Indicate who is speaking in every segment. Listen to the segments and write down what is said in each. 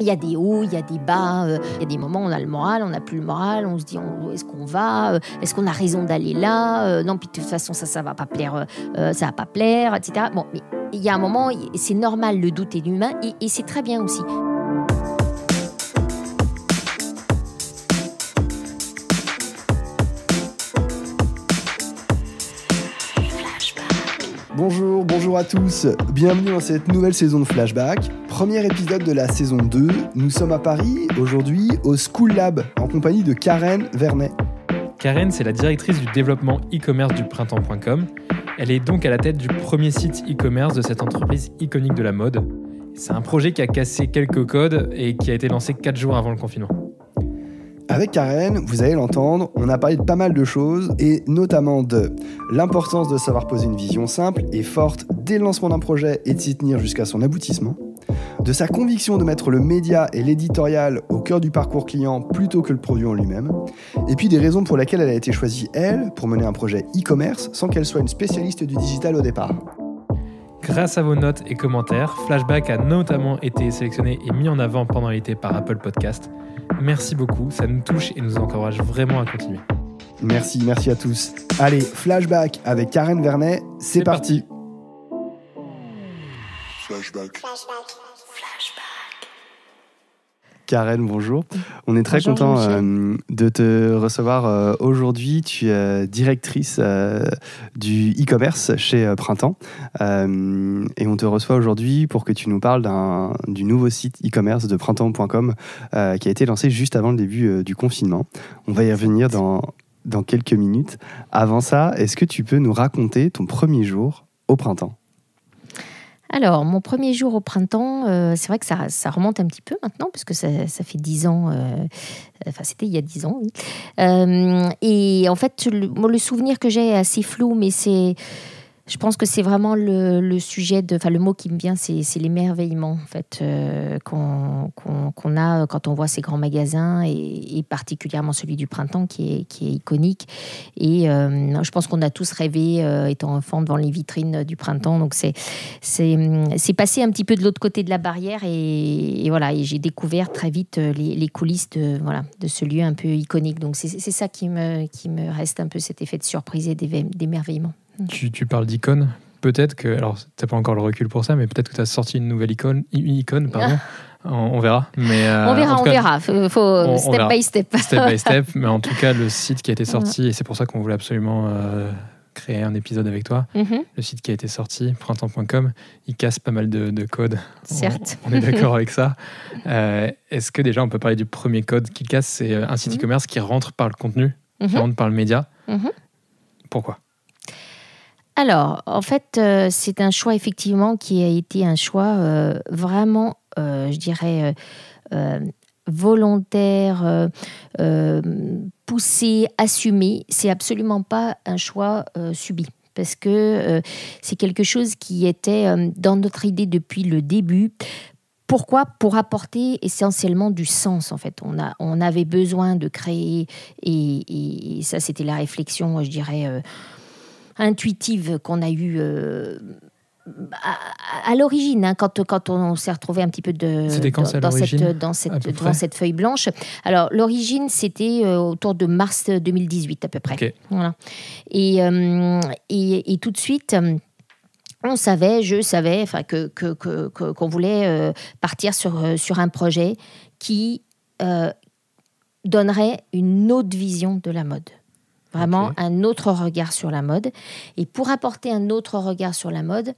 Speaker 1: Il y a des hauts, il y a des bas, euh, il y a des moments où on a le moral, on n'a plus le moral, on se dit où est-ce qu'on va, euh, est-ce qu'on a raison d'aller là, euh, non, puis de toute façon ça, ça va pas plaire, ça va pas plaire, etc. Bon, mais il y a un moment, c'est normal, le doute est humain et, et c'est très bien aussi.
Speaker 2: Bonjour, bonjour à tous, bienvenue dans cette nouvelle saison de Flashback. Premier épisode de la saison 2, nous sommes à Paris, aujourd'hui au School Lab, en compagnie de Karen Vernet.
Speaker 3: Karen, c'est la directrice du développement e-commerce du printemps.com. Elle est donc à la tête du premier site e-commerce de cette entreprise iconique de la mode. C'est un projet qui a cassé quelques codes et qui a été lancé 4 jours avant le confinement.
Speaker 2: Avec Karen, vous allez l'entendre, on a parlé de pas mal de choses et notamment de l'importance de savoir poser une vision simple et forte dès le lancement d'un projet et de s'y tenir jusqu'à son aboutissement de sa conviction de mettre le média et l'éditorial au cœur du parcours client plutôt que le produit en lui-même, et puis des raisons pour lesquelles elle a été choisie, elle, pour mener un projet e-commerce sans qu'elle soit une spécialiste du digital au départ.
Speaker 3: Grâce à vos notes et commentaires, Flashback a notamment été sélectionné et mis en avant pendant l'été par Apple Podcast. Merci beaucoup, ça nous touche et nous encourage vraiment à continuer.
Speaker 2: Merci, merci à tous. Allez, Flashback avec Karen Vernet, c'est parti. Flashback. Karen, bonjour. On est très content euh, de te recevoir euh, aujourd'hui. Tu es euh, directrice du e-commerce chez Printemps. et on te reçoit aujourd'hui pour que tu nous parles du nouveau site e-commerce de printemps.com qui a été lancé juste avant le début du confinement. On va y revenir dans quelques minutes. Avant ça, est-ce que tu peux nous raconter ton premier jour au printemps
Speaker 1: alors, mon premier jour au printemps, euh, c'est vrai que ça, remonte un petit peu maintenant, puisque ça, ça fait dix ans, euh, enfin c'était il y a dix ans, oui. Euh, et en fait, le, le souvenir que j'ai est assez flou, mais c'est... Je pense que c'est vraiment le, sujet, de, enfin le mot qui me vient, c'est l'émerveillement en fait euh, qu'on a quand on voit ces grands magasins et, particulièrement celui du printemps qui est, qui est iconique. Et euh, je pense qu'on a tous rêvé euh, étant enfant devant les vitrines du printemps. Donc c'est c'est passé un petit peu de l'autre côté de la barrière et, voilà. Et j'ai découvert très vite les, les, coulisses de voilà de ce lieu un peu iconique. Donc c'est ça qui me qui me reste un peu cet effet de surprise et d'émerveillement.
Speaker 3: Tu, parles d'icône. Peut-être que, alors tu n'as pas encore le recul pour ça, mais peut-être que tu as sorti une nouvelle icône, une icône pardon. Ah. on, verra. Mais, euh, on verra, on verra. step by step. Step by step. Mais en tout cas, le site qui a été sorti, et c'est pour ça qu'on voulait absolument euh, créer un épisode avec toi, mm-hmm. le site qui a été sorti, printemps.com, il casse pas mal de, de codes. Certes. On, est d'accord avec ça. Euh, est-ce que déjà on peut parler du premier code qu'il casse C'est un site mm-hmm. e-commerce qui rentre par le contenu, qui mm-hmm. rentre par le média. Pourquoi
Speaker 1: alors, en fait, euh, c'est un choix effectivement qui a été un choix euh, vraiment, euh, je dirais, volontaire, poussé, assumé. C'est absolument pas un choix subi parce que c'est quelque chose qui était dans notre idée depuis le début. Pourquoi Pour apporter essentiellement du sens, en fait. On, a, on avait besoin de créer, et ça, c'était la réflexion, je dirais, intuitive qu'on a eue euh, à, l'origine, hein, quand, quand on, s'est retrouvé un petit peu de, dans, cette, cette, dans cette feuille blanche. Alors, l'origine, c'était euh, autour de mars 2018 à peu près. Voilà. Euh, et, et, tout de suite on savait, je savais, enfin que qu'on voulait partir sur sur un projet qui donnerait une autre vision de la mode. Vraiment un autre regard sur la mode. Et pour apporter un autre regard sur la mode,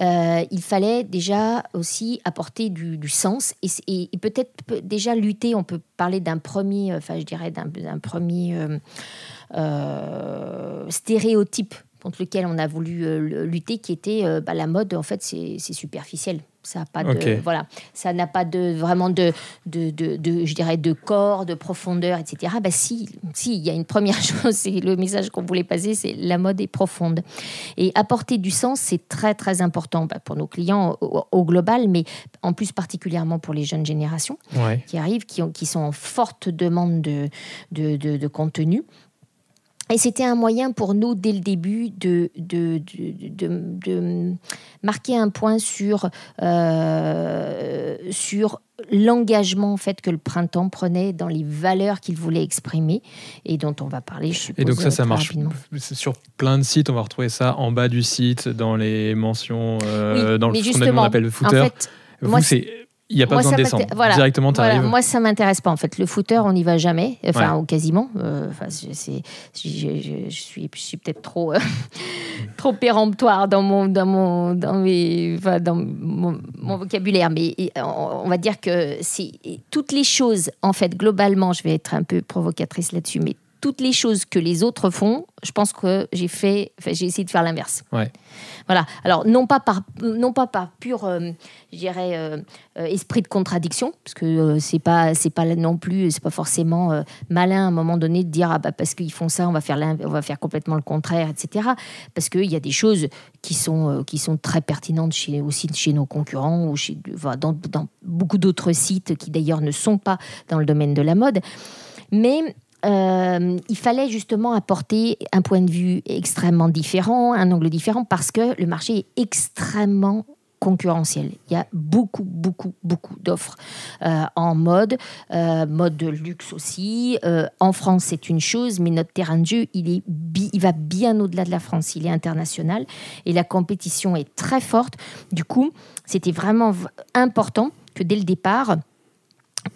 Speaker 1: euh, il fallait déjà aussi apporter du, sens et, peut-être déjà lutter. On peut parler d'un premier, euh, enfin je dirais d'un premier euh, stéréotype contre lequel on a voulu lutter, qui était bah, la mode. En fait, c'est superficiel. Ça n'a pas de, voilà, pas de vraiment de, de, de, je dirais, de corps, de profondeur, etc. S'il bah, si, si, il y a une première chose, c'est le message qu'on voulait passer, c'est la mode est profonde. Et apporter du sens, c'est très très important bah, pour nos clients au, global, mais en plus particulièrement pour les jeunes générations qui arrivent, qui, ont, qui sont en forte demande de, de, de contenu. Et c'était un moyen pour nous, dès le début, de, de, de, de marquer un point sur, euh, sur l'engagement en fait que le printemps prenait dans les valeurs qu'il voulait exprimer et dont on va parler je suppose et donc ça ça marche
Speaker 3: sur plein de sites on va retrouver ça en bas du site dans les mentions euh, dans le, qu'on appelle le footer en fait, vous, c'est il n'y a pas Moi, besoin de descendre. Directement, Moi,
Speaker 1: ça ne m'intéresse pas, en fait. Le footer, on n'y va jamais, enfin, ou quasiment. Euh, enfin, je, je, suis, je suis peut-être trop, euh, trop péremptoire dans mon, dans mon, dans mes, dans mon, vocabulaire, mais on, va dire que toutes les choses, en fait, globalement, je vais être un peu provocatrice là-dessus, mais toutes les choses que les autres font, je pense que j'ai fait, j'ai essayé de faire l'inverse. Voilà. Alors non pas par, non pas par pur, euh, euh, euh, esprit de contradiction, parce que c'est pas, c'est pas non plus, c'est pas forcément malin à un moment donné de dire ah bah parce qu'ils font ça, on va faire on va faire complètement le contraire, etc. Parce qu'il y a des choses qui sont qui sont très pertinentes chez aussi chez nos concurrents ou chez, dans, dans beaucoup d'autres sites qui d'ailleurs ne sont pas dans le domaine de la mode. Mais euh, il fallait justement apporter un point de vue extrêmement différent, un angle différent, parce que le marché est extrêmement concurrentiel. Il y a beaucoup, beaucoup, beaucoup d'offres euh, en mode, euh, mode de luxe aussi. en France, c'est une chose, mais notre terrain de jeu, il, est il va bien au-delà de la France. Il est international et la compétition est très forte. Du coup, c'était vraiment important que dès le départ,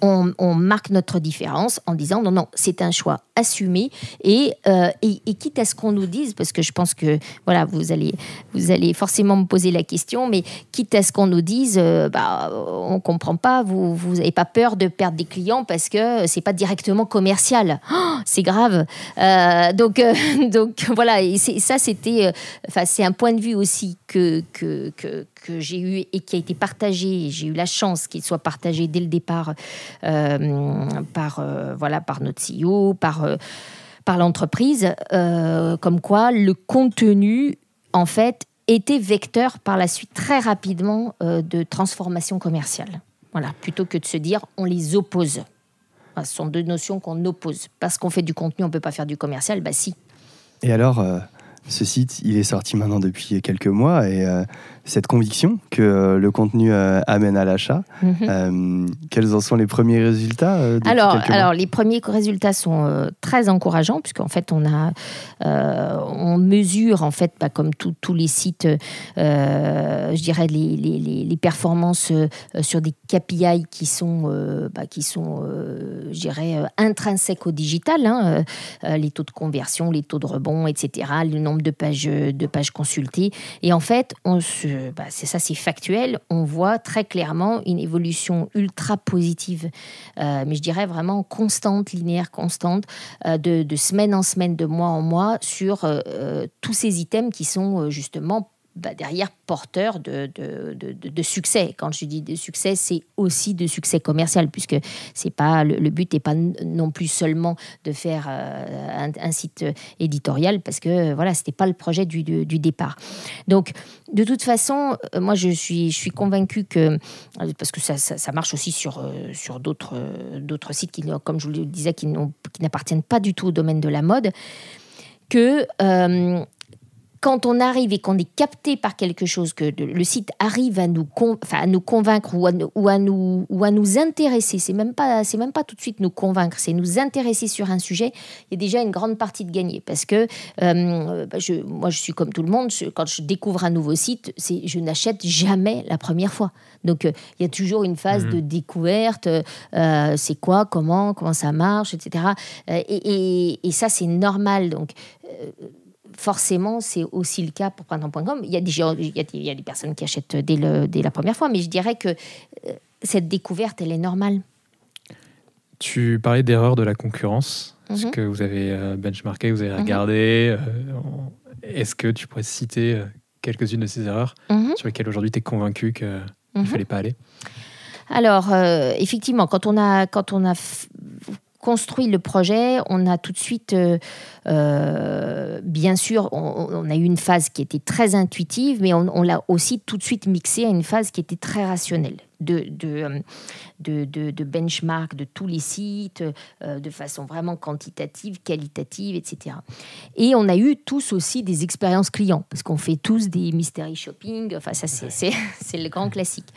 Speaker 1: on, marque notre différence en disant non, non, c'est un choix assumé euh, et, quitte à ce qu'on nous dise, parce que je pense que voilà, vous allez, vous allez forcément me poser la question, mais quitte à ce qu'on nous dise, euh, bah, on comprend pas, vous n'avez pas peur de perdre des clients parce que c'est pas directement commercial, oh, c'est grave. Euh, donc, donc voilà, et ça c'était, enfin c'est un point de vue aussi que, que que j'ai eu et qui a été partagé, j'ai eu la chance qu'il soit partagé dès le départ euh, par, euh, voilà, par notre CEO, par, euh, par l'entreprise, comme quoi le contenu, en fait, était vecteur par la suite très rapidement de transformation commerciale. Voilà, plutôt que de se dire on les oppose. ce sont deux notions qu'on oppose. Parce qu'on fait du contenu, on ne peut pas faire du commercial, bah si.
Speaker 2: Et alors, ce site, il est sorti maintenant depuis quelques mois et euh, cette conviction que euh, le contenu euh, amène à l'achat, mhm. quels en sont les premiers résultats Alors, alors les
Speaker 1: premiers résultats sont très encourageants puisqu'en fait on a, on mesure en fait, bah, comme tous les sites, je dirais les, les, les, performances sur des KPI qui sont, bah, qui sont, je dirais intrinsèques au digital, hein, les taux de conversion, les taux de rebond, etc. Le nombre de pages, euh, de pages consultées. Et en fait, on se, bah, c'est ça, c'est factuel. On voit très clairement une évolution ultra positive, euh, mais je dirais vraiment constante, linéaire, constante, euh, de, de, semaine en semaine, de mois en mois, sur tous ces items qui sont justement bah, derrière porteur de, de, de, succès. Quand je dis de succès, c'est aussi de succès commercial, puisque c'est pas le, but n'est pas non plus seulement de faire euh, un, site euh, éditorial, parce que euh, voilà, c'était pas le projet du, du, départ. Donc, de toute façon, moi je suis, je suis convaincue que parce que ça, ça, marche aussi sur, sur d'autres, d'autres sites qui, comme je vous le disais, qui, n'appartiennent pas du tout au domaine de la mode que quand on arrive et qu'on est capté par quelque chose, que le site arrive à nous, à nous convaincre ou à, nous, ou à nous intéresser, c'est même, pas, même pas tout de suite nous convaincre, c'est nous intéresser sur un sujet, il y a déjà une grande partie de gagner. Parce que euh, je, moi, je suis comme tout le monde, quand je découvre un nouveau site, je n'achète jamais la première fois. Donc, euh, il y a toujours une phase mmh. de découverte, euh, c'est quoi, comment, comment ça marche, etc. et, et ça, c'est normal. Donc, forcément, c'est aussi le cas pour Printemps.com. Il y, a des, il, y a des, il y des personnes qui achètent dès, la première fois, mais je dirais que euh, cette découverte, elle est normale.
Speaker 3: Tu parlais d'erreurs de la concurrence. ce mhm. que vous avez euh, benchmarké, vous avez mhm. regardé euh, Est-ce que tu pourrais citer quelques-unes de ces erreurs mhm. sur lesquelles aujourd'hui tu es convaincu qu'il ne fallait pas aller
Speaker 1: alors, effectivement, quand on a, quand on a construit le projet, on a tout de suite, euh, euh, bien sûr, on, a eu une phase qui était très intuitive, mais on, l'a aussi tout de suite mixé à une phase qui était très rationnelle. De, de, euh, de, benchmark de tous les sites, de façon vraiment quantitative, qualitative, etc. Et on a eu tous aussi des expériences clients, parce qu'on fait tous des mystery shopping, enfin ça c'est le grand classique.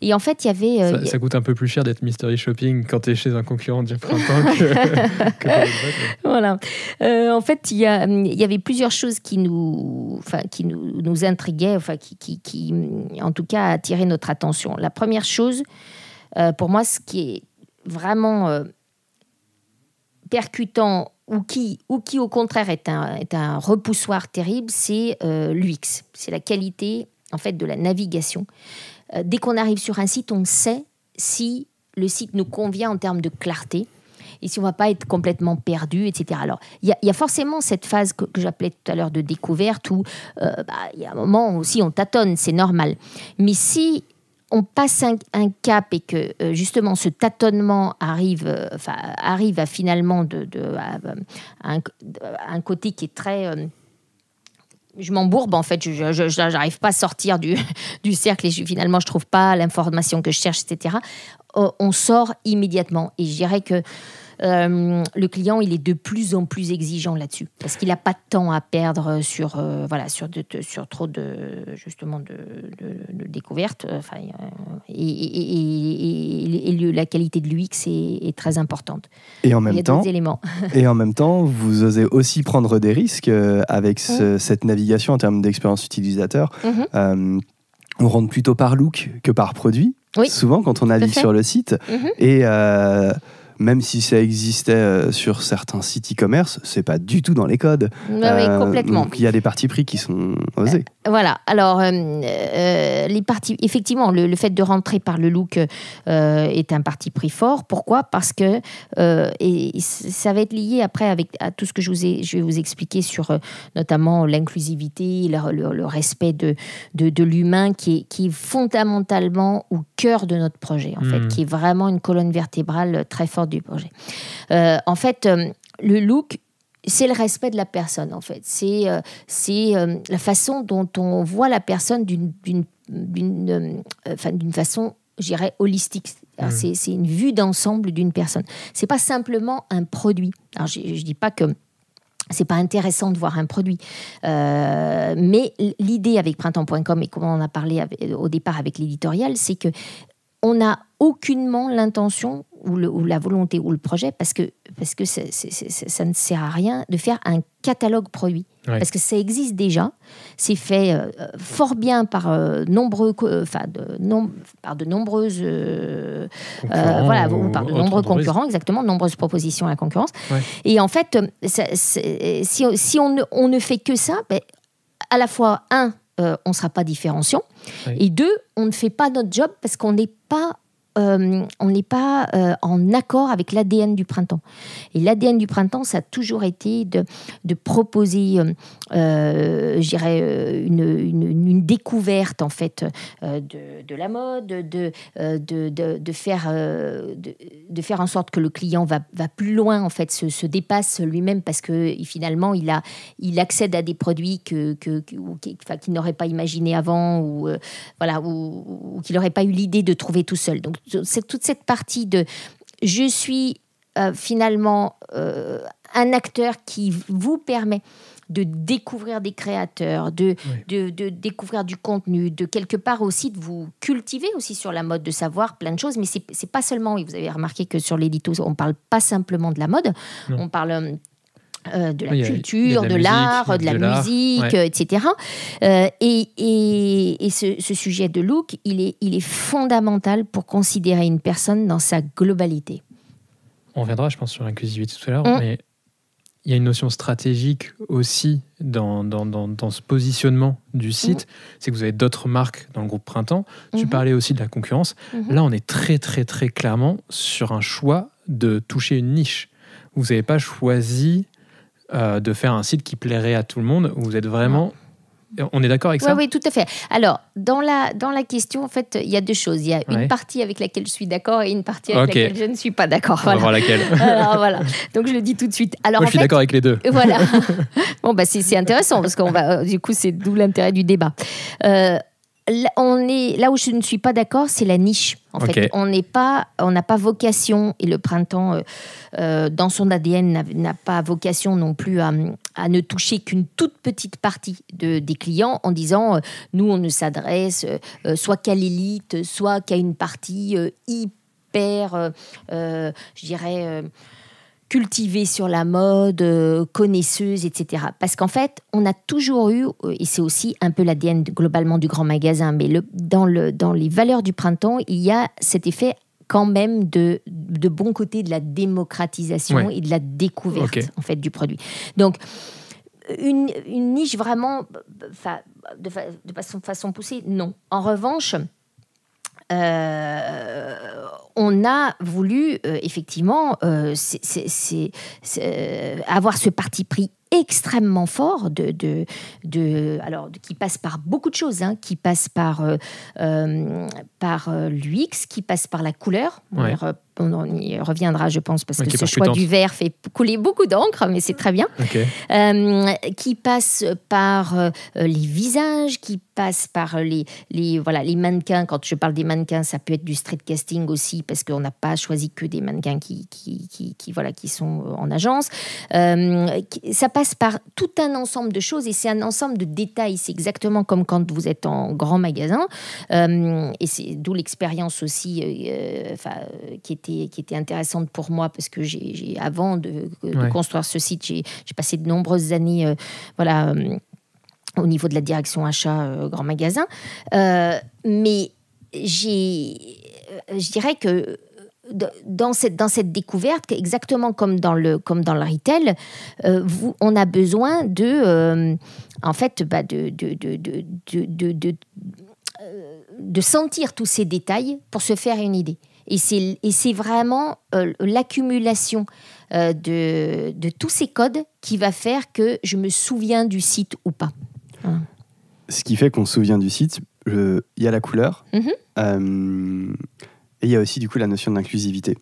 Speaker 1: Et en fait, il y avait. Euh, ça,
Speaker 3: coûte un peu plus cher d'être Mystery Shopping quand tu es chez un concurrent du printemps hein, que.
Speaker 1: voilà. Euh, en fait, il y, y avait plusieurs choses qui nous, enfin, qui nous, nous intriguaient, enfin, qui, qui, qui, en tout cas, attiraient notre attention. La première chose, euh, pour moi, ce qui est vraiment percutant ou qui, ou qui au contraire est un, est un repoussoir terrible, c'est l'UX. C'est la qualité en fait de la navigation. Euh, dès qu'on arrive sur un site, on sait si le site nous convient en termes de clarté et si on ne va pas être complètement perdu, etc. Alors, il y, a forcément cette phase que, j'appelais tout à l'heure de découverte où euh, bah, il y a un moment aussi on tâtonne, c'est normal. Mais si on passe un, cap et que euh, justement ce tâtonnement arrive, arrive à finalement un, à, un, côté qui est très je m'embourbe en fait, je n'arrive pas à sortir du, du cercle et finalement je trouve pas l'information que je cherche, etc. Euh, on sort immédiatement et je dirais que euh, le client il est de plus en plus exigeant là-dessus parce qu'il n'a pas de temps à perdre sur euh, voilà sur sur trop de justement de, de découvertes. Euh, et, et, la qualité de l'UX est, très importante. Et en même temps, et en
Speaker 2: même temps, vous osez aussi prendre des risques avec cette navigation en termes d'expérience utilisateur. Mhm. on rentre plutôt par look que par produit. souvent quand on navigue sur le site. Mhm. Et même si ça existait euh, sur certains sites e-commerce, c'est pas du tout dans les codes. Euh, complètement. Donc il y a des parties pris qui sont osés.
Speaker 1: Voilà, alors euh, euh, les parties, effectivement, le, fait de rentrer par le look euh, est un parti pris fort. Pourquoi Parce que et ça va être lié après avec à tout ce que je vous ai, je vais vous expliquer sur notamment l'inclusivité, le, respect de de, l'humain qui est qui fondamentalement au cœur de notre projet en fait, hmm. qui est vraiment une colonne vertébrale très forte du projet. en fait, le look c'est le respect de la personne, en fait. C'est euh, euh, la façon dont on voit la personne d'une euh, façon, je dirais, holistique. Mmh. C'est une vue d'ensemble d'une personne. C'est pas simplement un produit. Alors, je, ne dis pas que c'est pas intéressant de voir un produit. mais l'idée avec printemps.com et comment on a parlé au départ avec l'éditorial, c'est que on n'a aucunement l'intention ou, la volonté ou le projet parce que, parce que ça ne sert à rien de faire un catalogue produit. Parce que ça existe déjà, c'est fait euh, fort bien par, euh, nombreux, euh, enfin de, par de nombreuses voilà, ou, de nombreux concurrents, exactement, de nombreuses propositions à la concurrence. Et en fait, si, on, ne, on, ne, fait que ça, ben, à la fois, un, on ne sera pas différenciant, et deux, on ne fait pas notre job parce qu'on n'est pas euh, on n'est pas euh, en accord avec l'ADN du printemps. Et l'ADN du printemps, ça a toujours été de, de proposer, euh, euh je dirais, une, une, découverte en fait de, de, la mode, de, de faire, de, faire en sorte que le client va, va plus loin en fait, se, se dépasse lui-même parce que finalement il, a, il accède à des produits que, que, que qu'il n'aurait pas imaginé avant ou voilà ou, ou qu'il n'aurait pas eu l'idée de trouver tout seul. Donc c'est toute cette partie de je suis euh, finalement euh, un acteur qui vous permet de découvrir des créateurs, de, de, découvrir du contenu, de quelque part aussi de vous cultiver aussi sur la mode, de savoir plein de choses. Mais c'est pas seulement, et vous avez remarqué que sur l'édito, on parle pas simplement de la mode, on parle euh, euh, de la culture, de l'art, de la, musique, etc. Euh, et, euh, ce, sujet de look, il est, il est fondamental pour considérer une personne dans sa globalité.
Speaker 3: On reviendra, je pense, sur l'inclusivité tout à l'heure, mm. mais il y a une notion stratégique aussi dans, ce positionnement du site, mm. c'est que vous avez d'autres marques dans le groupe Printemps. Tu mm-hmm. parlais aussi de la concurrence. Mm-hmm. Là, on est très, très, très clairement sur un choix de toucher une niche. Vous n'avez pas choisi euh, de faire un site qui plairait à tout le monde, vous êtes vraiment... On est d'accord avec ça Oui, oui,
Speaker 1: tout à fait. Alors, dans la, dans la question, en fait, il y a deux choses. Il y a une partie avec laquelle je suis d'accord et une partie avec laquelle je ne suis pas d'accord. Voilà. On va voir laquelle. voilà. Donc, je le dis tout de suite. Alors, Moi, je suis d'accord avec les deux. Voilà. bon, bah, c'est intéressant parce qu'on va. Euh, du coup, c'est d'où l'intérêt du débat. Euh, on est là où je ne suis pas d'accord, c'est la niche. En fait, on n'est pas, on n'a pas vocation et le printemps euh, euh, dans son ADN n'a pas vocation non plus à, ne toucher qu'une toute petite partie de, des clients en disant euh, nous on ne s'adresse soit qu'à l'élite, soit qu'à une partie hyper, je dirais cultivée sur la mode, euh, connaisseuse, etc. Parce qu'en fait, on a toujours eu, euh, et c'est aussi un peu l'ADN globalement du grand magasin, mais dans, le, dans les valeurs du printemps, il y a cet effet quand même de, de bon côté de la démocratisation et de la découverte en fait du produit. Donc, une, niche vraiment de, de façon, façon poussée, non. En revanche, euh, on a voulu euh, effectivement euh, avoir ce parti pris extrêmement fort de, alors qui passe par beaucoup de choses hein, qui passe par l'UX qui passe par la couleur on, y reviendra, je pense, parce que ce choix du verre fait couler beaucoup d'encre, mais c'est très bien. Euh, qui passe par euh, les visages, qui passe par les, les, voilà, les mannequins. Quand je parle des mannequins, ça peut être du street casting aussi, parce qu'on n'a pas choisi que des mannequins qui, qui, voilà, qui sont euh, en agence. ça passe par tout un ensemble de choses et c'est un ensemble de détails. C'est exactement comme quand vous êtes en grand magasin. et c'est d'où l'expérience aussi qui était qui était intéressante pour moi parce que j'ai, avant de, construire ce site, j'ai, passé de nombreuses années euh, voilà, euh, au niveau de la direction achat euh, grand magasin. mais j'ai, je dirais que dans cette, dans cette découverte, exactement comme dans le, comme dans le retail, vous, on a besoin de, en fait, bah de, de, de, de, sentir tous ces détails pour se faire une idée. Et c'est vraiment euh, l'accumulation euh, de, tous ces codes qui va faire que je me souviens du site ou pas.
Speaker 2: Ce qui fait qu'on se souvient du site, il y a la couleur. Mhm. Euh, et il y a aussi du coup la notion d'inclusivité,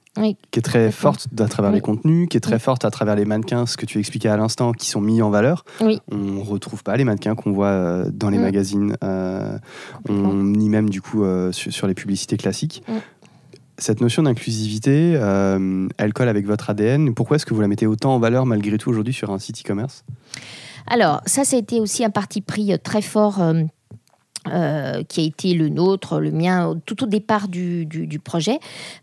Speaker 2: qui est très forte à travers les contenus, qui est très forte à travers les mannequins, ce que tu expliquais à l'instant, qui sont mis en valeur. On ne retrouve pas les mannequins qu'on voit dans les mm. magazines, on, ni même du coup sur, les publicités classiques. Mm. Cette notion d'inclusivité, euh, elle colle avec votre ADN. Pourquoi est-ce que vous la mettez autant en valeur malgré tout aujourd'hui sur un site e-commerce
Speaker 1: Alors, ça, ça a été aussi un parti pris euh, très fort euh, euh, qui a été le nôtre, le mien, tout au départ du, du, projet.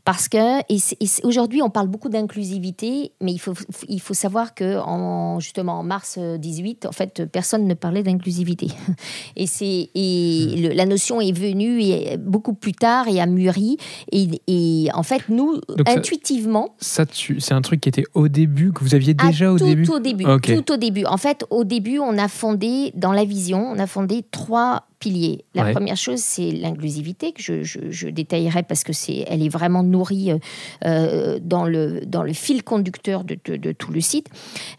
Speaker 1: Parce que et aujourd'hui, on parle beaucoup d'inclusivité, mais il faut, il faut savoir que en, justement en mars 18, euh, en fait, personne ne parlait d'inclusivité. Et, c'est, et hmm. la notion est venue beaucoup plus tard et a mûri. Et, et en fait, nous, intuitivement.
Speaker 3: Ça, c'est un truc qui était au début, que vous aviez ah, déjà au début Tout au Tout
Speaker 1: au début. En fait, au début, on a fondé, dans la vision, on a fondé trois piliers. La première chose, c'est l'inclusivité que je, détaillerai parce que c'est, elle est vraiment nourrie euh, euh, dans le dans le fil conducteur de, tout le site.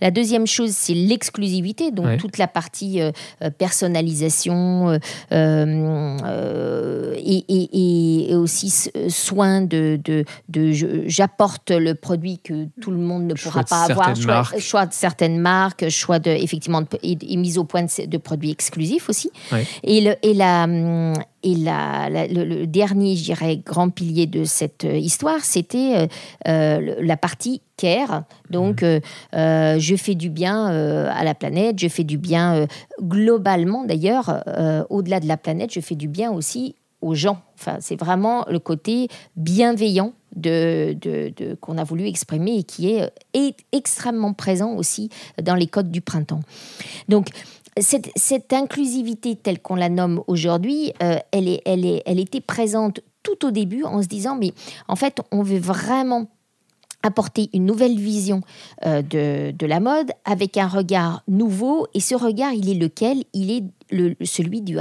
Speaker 1: La deuxième chose, c'est l'exclusivité, donc toute la partie euh, personnalisation et, aussi soin de, de, j'apporte le produit que tout le monde ne pourra pas avoir, choix, de certaines marques, choix de effectivement et, mise au point de, produits exclusifs aussi. Et le et, la, mm, et la, le, dernier, je dirais, grand pilier de cette euh, histoire, c'était euh, euh, la partie care. Donc, mhm. je fais du bien à la planète, je fais du bien globalement d'ailleurs, au-delà de la planète, je fais du bien aussi aux gens. Enfin, c'est vraiment le côté bienveillant de, de, qu'on a voulu exprimer et qui est, est, extrêmement présent aussi dans les codes du printemps. Donc, cette, inclusivité telle qu'on la nomme aujourd'hui, euh, elle, est, elle, est, elle était présente tout au début en se disant, mais en fait, on veut vraiment apporter une nouvelle vision euh, de, la mode avec un regard nouveau. Et ce regard, il est lequel Il est le, celui du,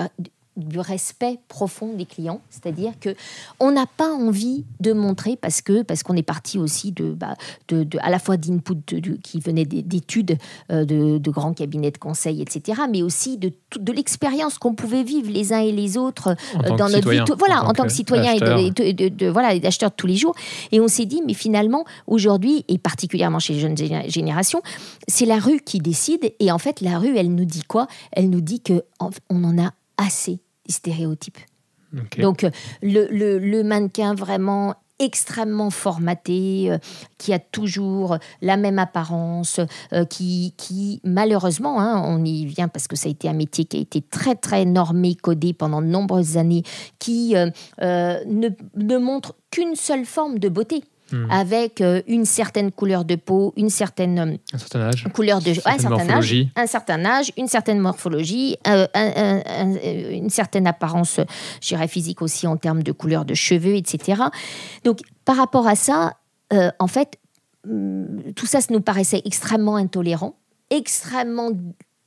Speaker 1: du respect profond des clients, c'est-à-dire que on n'a pas envie de montrer parce que parce qu'on est parti aussi de, bah, à la fois d'input qui venait d'études euh, de, grands cabinets de conseil etc, mais aussi de, de l'expérience qu'on pouvait vivre les uns et les autres euh, dans notre vie, voilà en, tant, que, citoyen et de, voilà d'acheteur de tous les jours et on s'est dit mais finalement aujourd'hui et particulièrement chez les jeunes générations c'est la rue qui décide et en fait la rue elle nous dit quoi elle nous dit que on en a assez des Donc euh, le, mannequin vraiment extrêmement formaté, euh, qui a toujours la même apparence, euh, qui, malheureusement, hein, on y vient parce que ça a été un métier qui a été très très normé, codé pendant de nombreuses années, qui ne montre qu'une seule forme de beauté. Hmm. avec euh, une certaine couleur de peau, une certaine euh, un certain âge. couleur de un certain âge, un certain âge, une certaine morphologie, euh, une certaine apparence, physique aussi en termes de couleur de cheveux, etc. Donc par rapport à ça, en fait, hmm, tout ça, ça nous paraissait extrêmement intolérant, extrêmement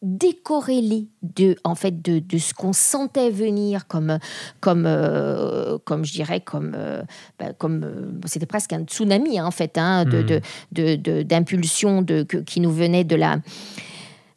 Speaker 1: décorrélé de, en fait, de, ce qu'on sentait venir comme, comme, euh, comme je dirais, comme, euh, bah, comme euh, c'était presque un tsunami hein, en fait, hein, hmm. de, de, qui nous venait de la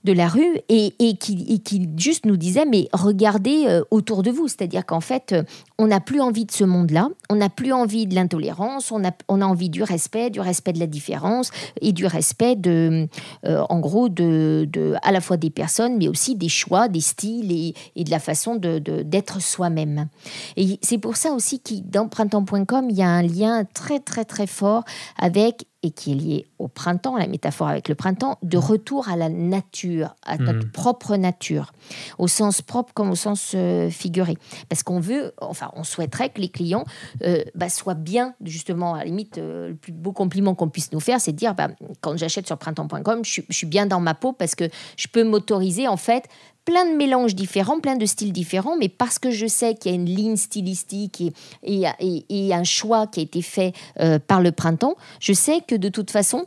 Speaker 1: de la rue et, qui, juste nous disait mais regardez euh, autour de vous, c'est-à-dire qu'en fait euh, on n'a plus envie de ce monde-là, on n'a plus envie de l'intolérance, on a, on a envie du respect, du respect de la différence et du respect de, euh, en gros, de, à la fois des personnes mais aussi des choix, des styles et, de la façon d'être soi-même. Et c'est pour ça aussi que dans printemps.com il y a un lien très très très fort avec qui est lié au printemps, la métaphore avec le printemps, de mm. retour à la nature, à notre mm. propre nature, au sens propre comme au sens euh, figuré. Parce qu'on veut, enfin, on souhaiterait que les clients euh, bah, soient bien, justement, à la limite, euh, le plus beau compliment qu'on puisse nous faire, c'est de dire, bah, quand j'achète sur printemps.com, je, suis bien dans ma peau parce que je peux m'autoriser, en fait, plein de mélanges différents, plein de styles différents, mais parce que je sais qu'il y a une ligne stylistique et, et, et, un choix qui a été fait euh, par le printemps, je sais que de toute façon,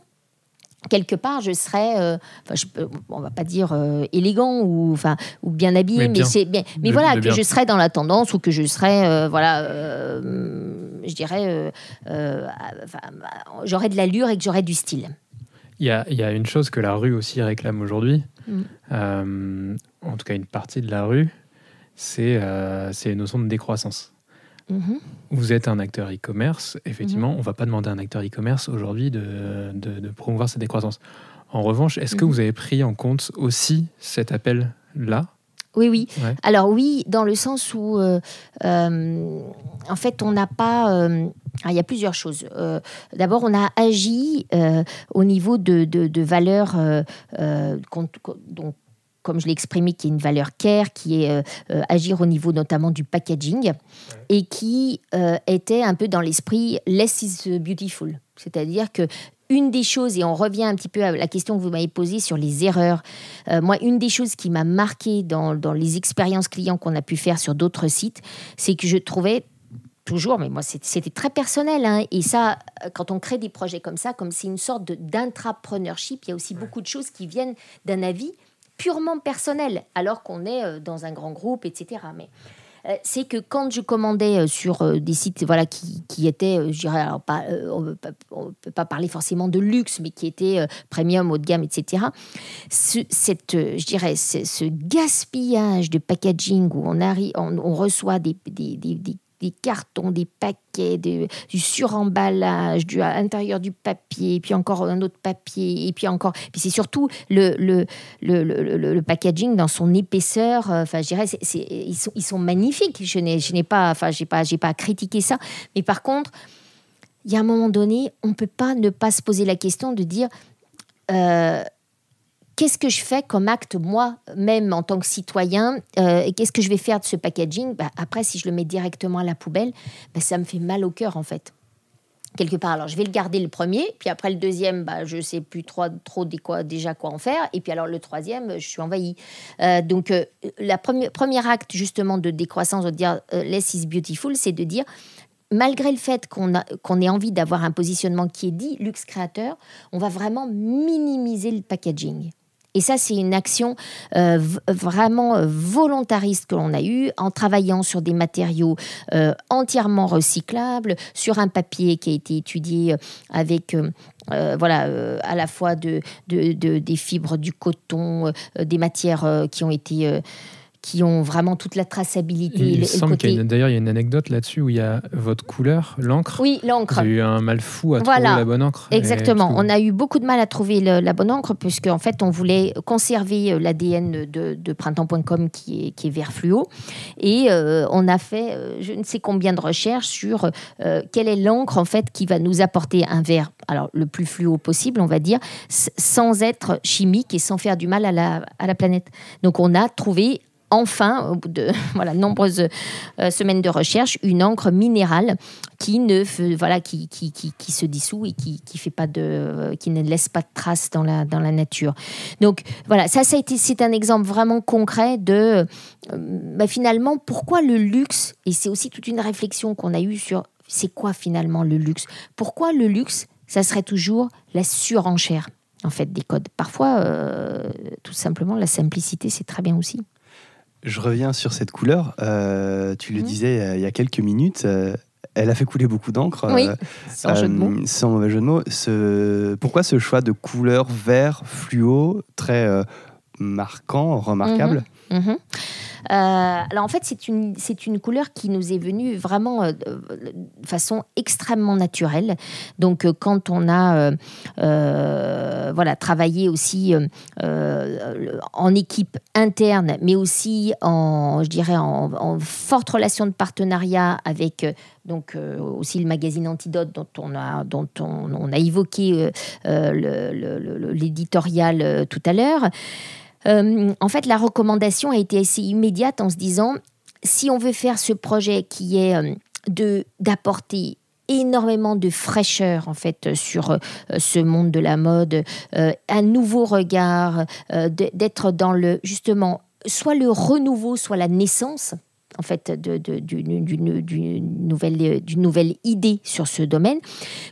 Speaker 1: quelque part je serais on euh, enfin, je, on va pas dire euh, élégant ou enfin ou bien habillé mais, mais, voilà que je serais dans la tendance ou que je serais voilà je dirais enfin, j'aurais de l'allure et que j'aurais du style
Speaker 3: il y, a, y, a, une chose que la rue aussi réclame aujourd'hui. Mmh en tout cas une partie de la rue, c'est euh, une notion de décroissance. Mhm. Vous êtes un acteur e-commerce, effectivement, mhm. on ne va pas demander à un acteur e-commerce aujourd'hui de, de, promouvoir cette décroissance. En revanche, est-ce que mhm. vous avez pris en compte aussi cet appel-là
Speaker 1: oui, oui. Alors oui, dans le sens où, euh, euh, en fait, on n'a pas... Ah, il y a plusieurs choses. D'abord, on a agi au niveau de, de, de valeurs donc, comme je l'ai exprimé, qui est une valeur care, qui est euh, euh, agir au niveau notamment du packaging, et qui euh, était un peu dans l'esprit less is beautiful. C'est-à-dire que une des choses, et on revient un petit peu à la question que vous m'avez posée sur les erreurs, moi, une des choses qui m'a marqué dans, dans les expériences clients qu'on a pu faire sur d'autres sites, c'est que je trouvais toujours, mais moi c'était très personnel. Hein, et ça, quand on crée des projets comme ça, comme c'est une sorte d'intrapreneurship, il y a aussi beaucoup de choses qui viennent d'un avis purement personnel, alors qu'on est euh, dans un grand groupe, etc. Mais euh, c'est que quand je commandais euh, sur des sites voilà qui, qui étaient, je dirais, alors pas, on ne peut pas parler forcément de luxe, mais qui étaient premium, haut de gamme, etc. cette, je dirais, ce, gaspillage de packaging où on, arrive, on, reçoit des des cartons, des paquets, du suremballage, du, à l'intérieur du papier, et puis encore un autre papier, et puis encore. Puis c'est surtout le, le, le, le, packaging dans son épaisseur. Euh, enfin, je dirais, ils, sont, ils sont magnifiques. Je n'ai, je n'ai pas, enfin, j'ai pas, j'ai pas critiqué ça. Mais par contre, il y a un moment donné, on ne peut pas ne pas se poser la question de dire. Euh, qu'est-ce que je fais comme acte moi-même en tant que citoyen euh, et qu'est-ce que je vais faire de ce packaging bah, Après, si je le mets directement à la poubelle, bah, ça me fait mal au cœur en fait. Quelque part, alors je vais le garder le premier, puis après le deuxième, bah, je ne sais plus trop, trop des déjà quoi en faire, et puis alors le troisième, je suis envahie. Euh, donc, euh, la le premier, acte justement de décroissance, de dire less is beautiful, c'est de dire malgré le fait qu'on qu'on ait envie d'avoir un positionnement qui est dit luxe créateur, on va vraiment minimiser le packaging. Et ça, c'est une action euh, vraiment euh, volontariste que l'on a eue en travaillant sur des matériaux euh, entièrement recyclables, sur un papier qui a été étudié avec... voilà, à la fois des fibres, du coton, des matières qui ont été qui ont vraiment toute la traçabilité. Il, et semble côté... qu'il
Speaker 3: d'ailleurs il y a une anecdote là-dessus où il y a votre couleur, l'encre. Oui, l'encre. J'ai eu un mal fou à trouver la bonne encre. Exactement. On
Speaker 1: a eu beaucoup de mal à trouver la bonne encre puisque en fait on voulait conserver euh, l'ADN de, printemps.com qui est, qui est vert fluo et euh, on a fait euh, je ne sais combien de recherches sur quelle est l'encre en fait qui va nous apporter un vert alors le plus fluo possible on va dire sans être chimique et sans faire du mal à la, à la planète. Donc on a trouvé enfin, au bout de voilà, nombreuses euh, semaines de recherche, une encre minérale qui ne voilà, qui, qui, se dissout et qui, fait pas de, qui ne laisse pas de traces dans la, dans la nature. Donc voilà, ça, ça a c'est un exemple vraiment concret de euh, bah, finalement pourquoi le luxe, et c'est aussi toute une réflexion qu'on a eue sur c'est quoi finalement le luxe Pourquoi le luxe, ça serait toujours la surenchère en fait des codes. Parfois, euh, tout simplement, la simplicité, c'est très bien aussi.
Speaker 2: Je reviens sur cette couleur. Euh, tu le mhm. disais euh, il y a quelques minutes, euh, elle a fait couler beaucoup d'encre. sans, jeu mauvais jeu de mots. Pourquoi ce choix de couleur vert fluo, très marquant,
Speaker 1: remarquable mhm, mhm. Euh, alors en fait, c'est une, c'est une couleur qui nous est venue vraiment euh, de façon extrêmement naturelle. Donc euh, quand on a voilà, travaillé aussi en équipe interne, mais aussi en, je dirais, en, forte relation de partenariat avec donc aussi le magazine Antidote dont on a, dont on, a évoqué l'éditorial tout à l'heure. Euh, en fait, la recommandation a été assez immédiate en se disant, si on veut faire ce projet qui est euh, de d'apporter énormément de fraîcheur en fait sur euh, ce monde de la mode, un nouveau regard, d'être dans le justement soit le renouveau, soit la naissance en fait d'une nouvelle, idée sur ce domaine,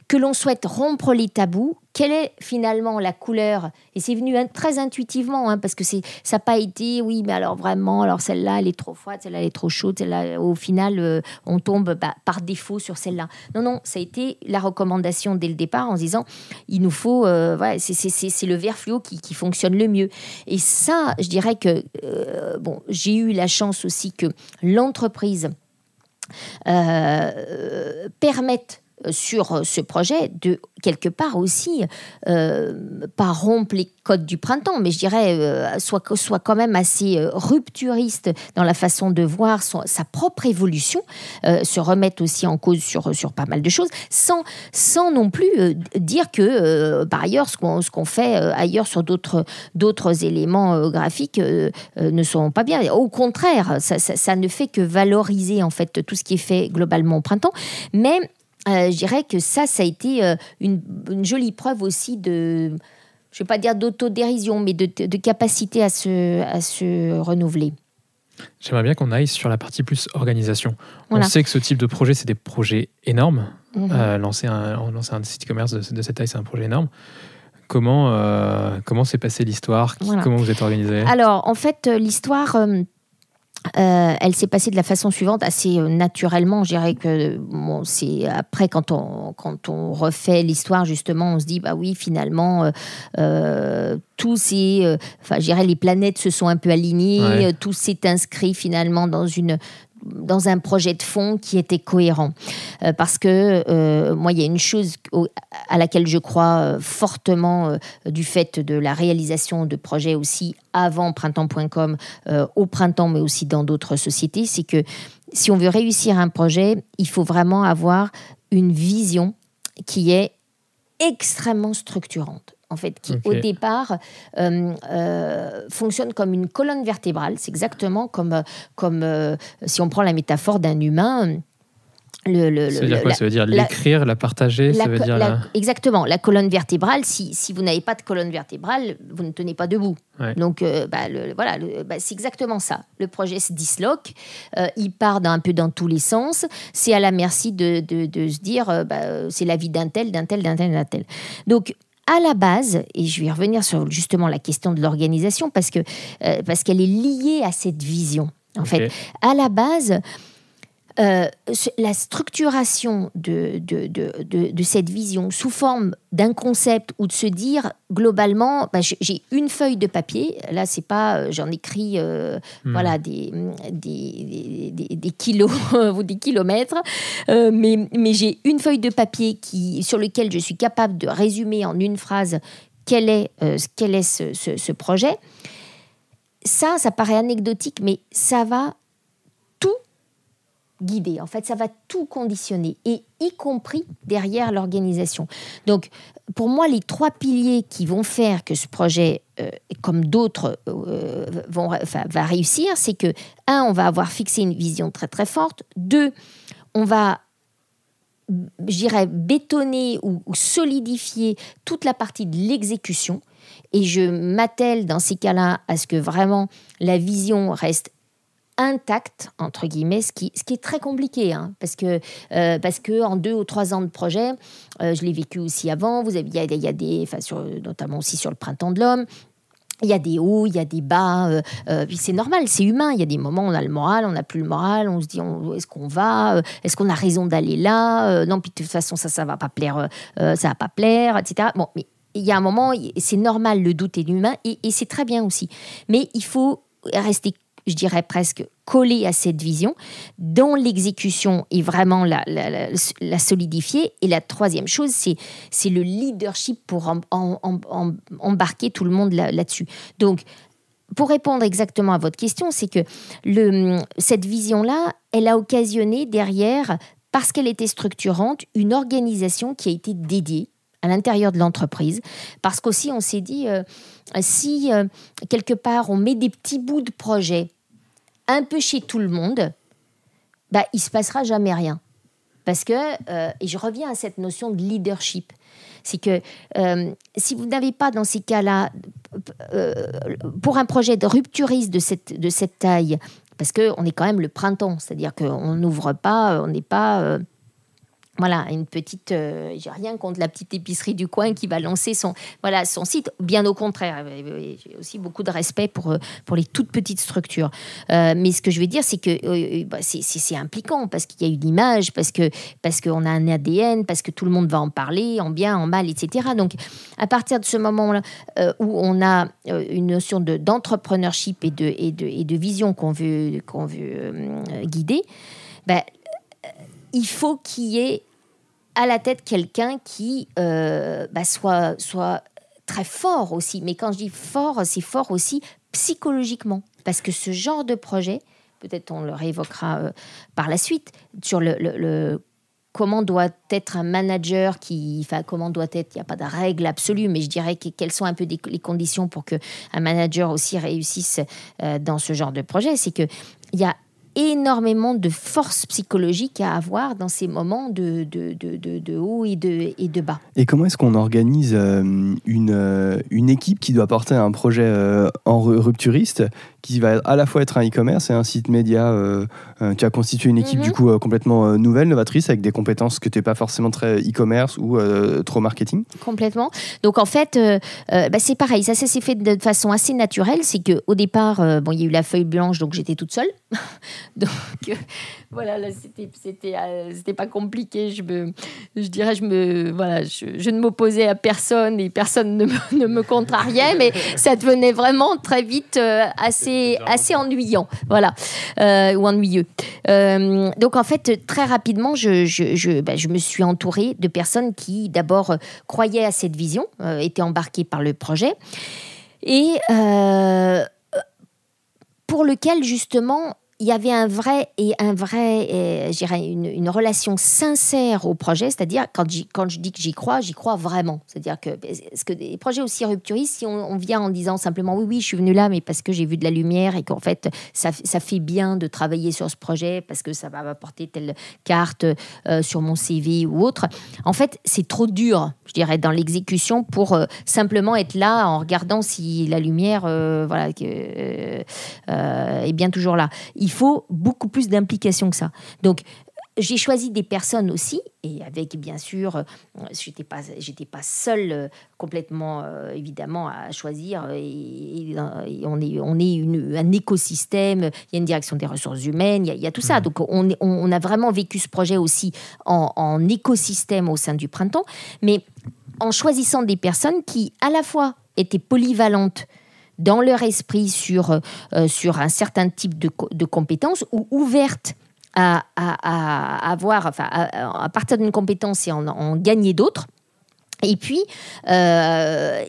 Speaker 1: que l'on souhaite rompre les tabous, quelle est finalement la couleur Et c'est venu très intuitivement, hein, parce que ça n'a pas été, oui, mais alors vraiment, alors celle-là, elle est trop froide, celle-là, elle est trop chaude, celle-là, au final, euh, on tombe bah, par défaut sur celle-là. Non, non, ça a été la recommandation dès le départ en disant, il nous faut, euh, c'est le vert fluo qui, fonctionne le mieux. Et ça, je dirais que, euh, bon, j'ai eu la chance aussi que l'entreprise permette euh, sur euh, ce projet de quelque part aussi euh, pas rompre les codes du printemps, mais je dirais soit, soit quand même assez rupturiste dans la façon de voir sa propre évolution, se remettre aussi en cause sur, sur pas mal de choses, sans, sans non plus dire que par ailleurs ce qu'on fait ailleurs sur d'autres éléments graphiques ne sont pas bien. Au contraire, ça, ça ne fait que valoriser en fait tout ce qui est fait globalement au printemps, mais euh, je dirais que ça, ça a été euh, une, jolie preuve aussi de, je ne vais pas dire d'autodérision, mais de, capacité à se, à se renouveler.
Speaker 3: J'aimerais bien qu'on aille sur la partie plus organisation. On sait que ce type de projet, c'est des projets énormes. Mhm. Euh, lancer, un, lancer site e-commerce de, cette taille, c'est un projet énorme comment euh, comment s'est passée l'histoire Comment vous êtes organisé
Speaker 1: Alors en fait l'histoire euh, elle s'est passée de la façon suivante, assez euh, naturellement. Je dirais que c'est après quand on quand on refait l'histoire justement, on se dit bah oui finalement euh, tous ces enfin je les planètes se sont un peu alignées, tout s'est inscrit finalement dans une dans un projet de fond qui était cohérent. Euh, parce que euh, moi, il y a une chose à laquelle je crois euh, fortement du fait de la réalisation de projets aussi avant printemps.com, au printemps, mais aussi dans d'autres sociétés, c'est que si on veut réussir un projet, il faut vraiment avoir une vision qui est extrêmement structurante en fait, qui au départ euh, euh, fonctionne comme une colonne vertébrale. C'est exactement comme, comme euh, si on prend la métaphore d'un humain. Le, ça veut dire quoi Ça veut dire l'écrire,
Speaker 3: la, partager ça veut dire
Speaker 1: Exactement. La colonne vertébrale, si, si vous n'avez pas de colonne vertébrale, vous ne tenez pas debout. Donc, bah, voilà, bah, c'est exactement ça. Le projet se disloque, il part un peu dans tous les sens. C'est à la merci de, de, se dire, bah, c'est la vie d'un tel, d'un tel, d'un tel, d'un tel. Donc, à la base, et je vais revenir sur justement la question de l'organisation parce que euh, parce qu'elle est liée à cette vision. En fait, à la base, euh, la structuration de, de, cette vision sous forme d'un concept ou de se dire globalement, bah, j'ai une feuille de papier, là c'est pas, euh, j'en écris euh, hmm. voilà, des, des, kilos ou des kilomètres, mais, j'ai une feuille de papier qui, sur laquelle je suis capable de résumer en une phrase quel est, est ce projet. Ça, ça paraît anecdotique, mais ça va guider. En fait, ça va tout conditionner, et y compris derrière l'organisation. Donc, pour moi, les trois piliers qui vont faire que ce projet, euh, comme d'autres, euh, euh, va réussir, c'est que, un, on va avoir fixé une vision très très forte. Deux, on va j'irais bétonner ou, ou solidifier toute la partie de l'exécution. Et je m'attelle dans ces cas-là à ce que vraiment la vision reste intact entre guillemets ce qui, ce qui est très compliqué hein, parce que euh, parce que en deux ou trois ans de projet euh, je l'ai vécu aussi avant vous il y a, des enfin notamment aussi sur le printemps de l'homme il y a des hauts, il y a des bas, euh, puis c'est normal, c'est humain. Il y a des moments où on a le moral, on n'a plus le moral, on se dit est-ce qu'on va, est-ce qu'on a raison d'aller là, non, puis de toute façon ça, ça va pas plaire, ça va pas plaire, etc. Bon, mais il y a un moment, c'est normal, le doute est humain et, et c'est très bien aussi. Mais il faut rester je dirais presque collé à cette vision, dans l'exécution et vraiment la, la, solidifier. Et la troisième chose, c'est le leadership pour embarquer tout le monde là-dessus. Donc, pour répondre exactement à votre question, c'est que le, cette vision-là, elle a occasionné derrière, parce qu'elle était structurante, une organisation qui a été dédiée à l'intérieur de l'entreprise. Parce qu'aussi, on s'est dit, euh, si euh, quelque part on met des petits bouts de projet un peu chez tout le monde, bah, il se passera jamais rien. Parce que, euh, et je reviens à cette notion de leadership, c'est que euh, si vous n'avez pas dans ces cas-là, euh, pour un projet de rupturiste de cette, de cette taille, parce qu'on est quand même le printemps, c'est-à-dire qu'on n'ouvre pas, on n'est pas voilà, une petite. Euh, j'ai rien contre la petite épicerie du coin qui va lancer son, voilà, son site. Bien au contraire, euh, euh, j'ai aussi beaucoup de respect pour, pour les toutes petites structures. mais ce que je veux dire, c'est que bah, c'est impliquant parce qu'il y a une image, parce que parce qu'on a un ADN, parce que tout le monde va en parler, en bien, en mal, etc. Donc, à partir de ce moment-là où on a une notion d'entrepreneurship et, de, et, de, et de vision qu'on veut, qu'on veut guider, bah, il faut qu'il y ait à la tête quelqu'un qui euh, bah, soit, soit très fort aussi. Mais quand je dis fort, c'est fort aussi psychologiquement. Parce que ce genre de projet, peut-être on le réévoquera euh, par la suite, sur le, comment doit être un manager qui, enfin, comment doit être, il n'y a pas de règle absolue, mais je dirais que, quelles sont un peu des, les conditions pour que un manager aussi réussisse euh, dans ce genre de projet, c'est que il y a énormément de force psychologique à avoir dans ces moments de, de, haut et de, et de bas.
Speaker 2: Et comment est-ce qu'on organise euh, une, euh, une équipe qui doit porter un projet euh, en rupturiste qui va à la fois être un e-commerce et un site média. tu euh, euh, as constitué une équipe du mhm. coup euh, complètement nouvelle, novatrice, avec des compétences que tu n'es pas forcément très e-commerce ou trop marketing.
Speaker 1: Complètement. Donc en fait, bah, c'est pareil, ça, s'est fait de façon assez naturelle. C'est qu'au départ, bon, il y a eu la feuille blanche, donc j'étais toute seule. donc voilà, c'était pas compliqué. Je, je dirais, je, me, voilà, je, ne m'opposais à personne et personne ne me, ne me contrariait, mais ça devenait vraiment très vite assez assez, hein. ennuyant, voilà, euh, ou ennuyeux. Euh, donc en fait, très rapidement, je, je, ben, je me suis entourée de personnes qui d'abord croyaient à cette vision, euh, étaient embarquées par le projet, et pour lequel justement il y avait un vrai et un vrai, euh, une, une, relation sincère au projet, c'est-à-dire quand, quand je dis que j'y crois, j'y crois vraiment. C'est-à-dire que, ben, ce que des projets aussi rupturistes, si on, vient en disant simplement oui, oui, je suis venu là, mais parce que j'ai vu de la lumière et qu'en fait, ça, ça, fait bien de travailler sur ce projet parce que ça va m'apporter telle carte euh, sur mon CV ou autre. En fait, c'est trop dur, je dirais, dans l'exécution pour euh, simplement être là en regardant si la lumière, euh, voilà, est bien toujours là. Il il faut beaucoup plus d'implication que ça. Donc, j'ai choisi des personnes aussi, et avec bien sûr, je euh, j'étais pas, j'étais pas seule euh, complètement euh, évidemment à choisir. Et, on est, on est un écosystème. Il y a une direction des ressources humaines. Il y a, tout ça. Mmh. Donc on, on, a vraiment vécu ce projet aussi en, en écosystème au sein du printemps, mais en choisissant des personnes qui à la fois étaient polyvalentes dans leur esprit sur, euh, euh, sur un certain type de, de compétences ou ouvertes à, avoir, enfin, à, partir d'une compétence et en, en gagner d'autres. Et puis, euh,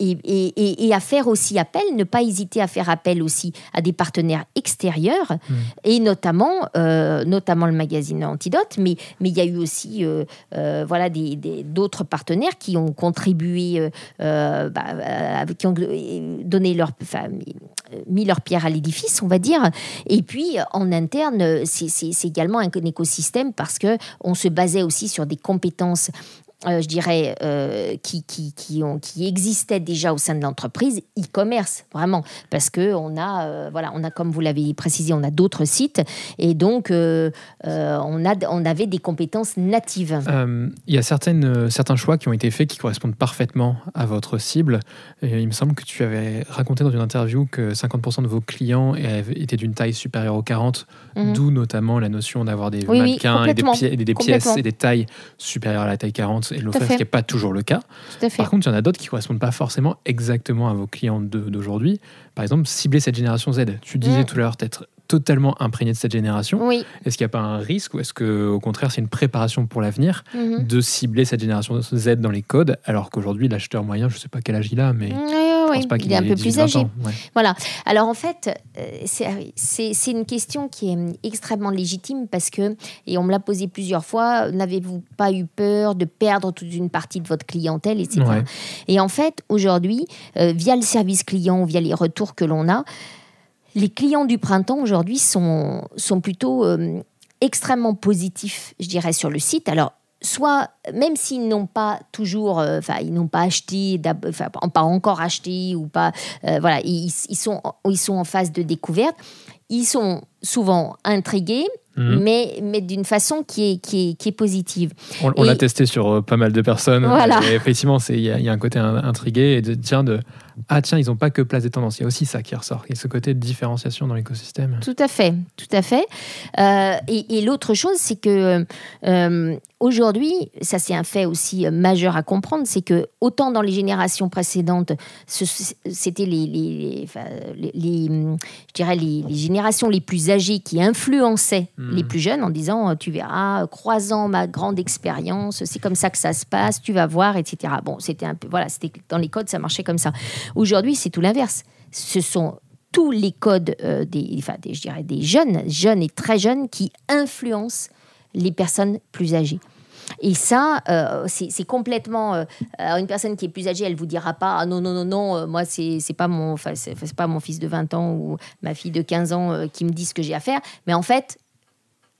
Speaker 1: et, à faire aussi appel, ne pas hésiter à faire appel aussi à des partenaires extérieurs, mm. et notamment, euh, notamment le magazine Antidote, mais il y a eu aussi euh, euh, voilà, des, d'autres partenaires qui ont contribué, bah, qui ont donné leur, mis leur pierre à l'édifice, on va dire. Et puis, en interne, c'est, également un, un écosystème parce qu'on se basait aussi sur des compétences euh, je dirais, euh, qui, qui, ont, qui existaient déjà au sein de l'entreprise, e-commerce, vraiment. Parce qu'on a, euh, voilà, on a, comme vous l'avez précisé, on a d'autres sites. Et donc, on, a, on avait des compétences natives.
Speaker 3: Il y a certaines, certains choix qui ont été faits qui correspondent parfaitement à votre cible. Et il me semble que tu avais raconté dans une interview que 50% de vos clients étaient d'une taille supérieure aux 40, mhm. d'où notamment la notion d'avoir des mannequins et des, et des pièces et des tailles supérieures à la taille 40 et ce qui n'est pas toujours le cas. Par contre, il y en a d'autres qui ne correspondent pas forcément exactement à vos clients d'aujourd'hui. Par exemple, cibler cette génération Z. Tu disais mm. tout à l'heure, d'être être totalement imprégné de cette génération Est-ce qu'il n'y a pas un risque ou est-ce que au contraire c'est une préparation pour l'avenir mm-hmm. de cibler cette génération Z dans les codes alors qu'aujourd'hui l'acheteur moyen, je ne sais pas quel âge il a, mais mm, il, est un peu plus âgé.
Speaker 1: Voilà. Alors en fait, euh, ah c'est une question qui est extrêmement légitime parce que, et on me l'a posé plusieurs fois, n'avez-vous pas eu peur de perdre toute une partie de votre clientèle, etc. Et en fait, aujourd'hui, euh, via le service client, via les retours que l'on a, les clients du printemps aujourd'hui sont, sont plutôt euh, extrêmement positifs, je dirais, sur le site. Alors, soit, même s'ils n'ont pas toujours, euh, enfin, ils n'ont pas acheté, enfin, pas encore acheté, ou pas, euh, voilà, ils, sont, ils sont en phase de découverte, ils sont souvent intrigués, mhm. mais, mais d'une façon qui est, qui est, positive. On, l'a
Speaker 3: testé sur euh, pas mal de personnes. effectivement, il y, y, a un côté intrigué et de, tiens, de, ah tiens, ils n'ont pas que place des tendances. Il y a aussi ça qui ressort, et ce côté de différenciation dans l'écosystème.
Speaker 1: Tout à fait, tout à fait. Euh, et, l'autre chose, c'est que euh, aujourd'hui, ça c'est un fait aussi euh, majeur à comprendre, c'est que autant dans les générations précédentes, c'était les, je dirais les, générations les plus âgées qui influençaient mmh. les plus jeunes en disant tu verras, croisant ma grande expérience, c'est comme ça que ça se passe, tu vas voir, etc. Bon, c'était un peu voilà, c'était dans les codes, ça marchait comme ça. Aujourd'hui, c'est tout l'inverse. Ce sont tous les codes euh, des, enfin, je dirais des jeunes, jeunes et très jeunes, qui influencent les personnes plus âgées. Et ça, euh, c'est complètement. Euh, une personne qui est plus âgée, elle vous dira pas ah non, non, non, non, moi, c'est pas, mon, pas mon fils de 20 ans ou ma fille de 15 ans qui me dit ce que j'ai à faire. Mais en fait,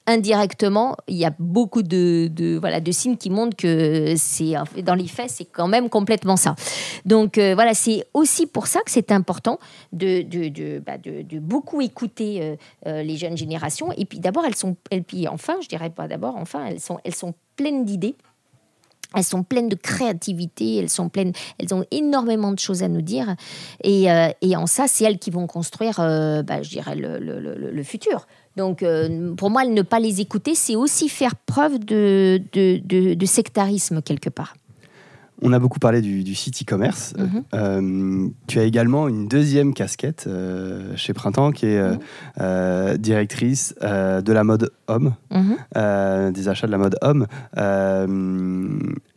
Speaker 1: indirectement, il y a beaucoup de, voilà, de signes qui montrent que c'est dans les faits, c'est quand même complètement ça. Donc euh, voilà, c'est aussi pour ça que c'est important de, de, bah, beaucoup écouter euh, euh, les jeunes générations. Et puis d'abord, elles sont, et puis enfin, je dirais pas d'abord, enfin, elles sont, elles sont pleines d'idées. Elles sont pleines de créativité, elles sont pleines, elles ont énormément de choses à nous dire. Et, en ça, c'est elles qui vont construire, bah, je dirais, le, le futur. Donc, euh, pour moi, ne pas les écouter, c'est aussi faire preuve de sectarisme quelque part.
Speaker 2: On a beaucoup parlé du, site e-commerce. Mhm. Euh, tu as également une deuxième casquette euh, chez Printemps qui est mhm. euh, directrice de la mode homme, mhm. des achats de la mode homme,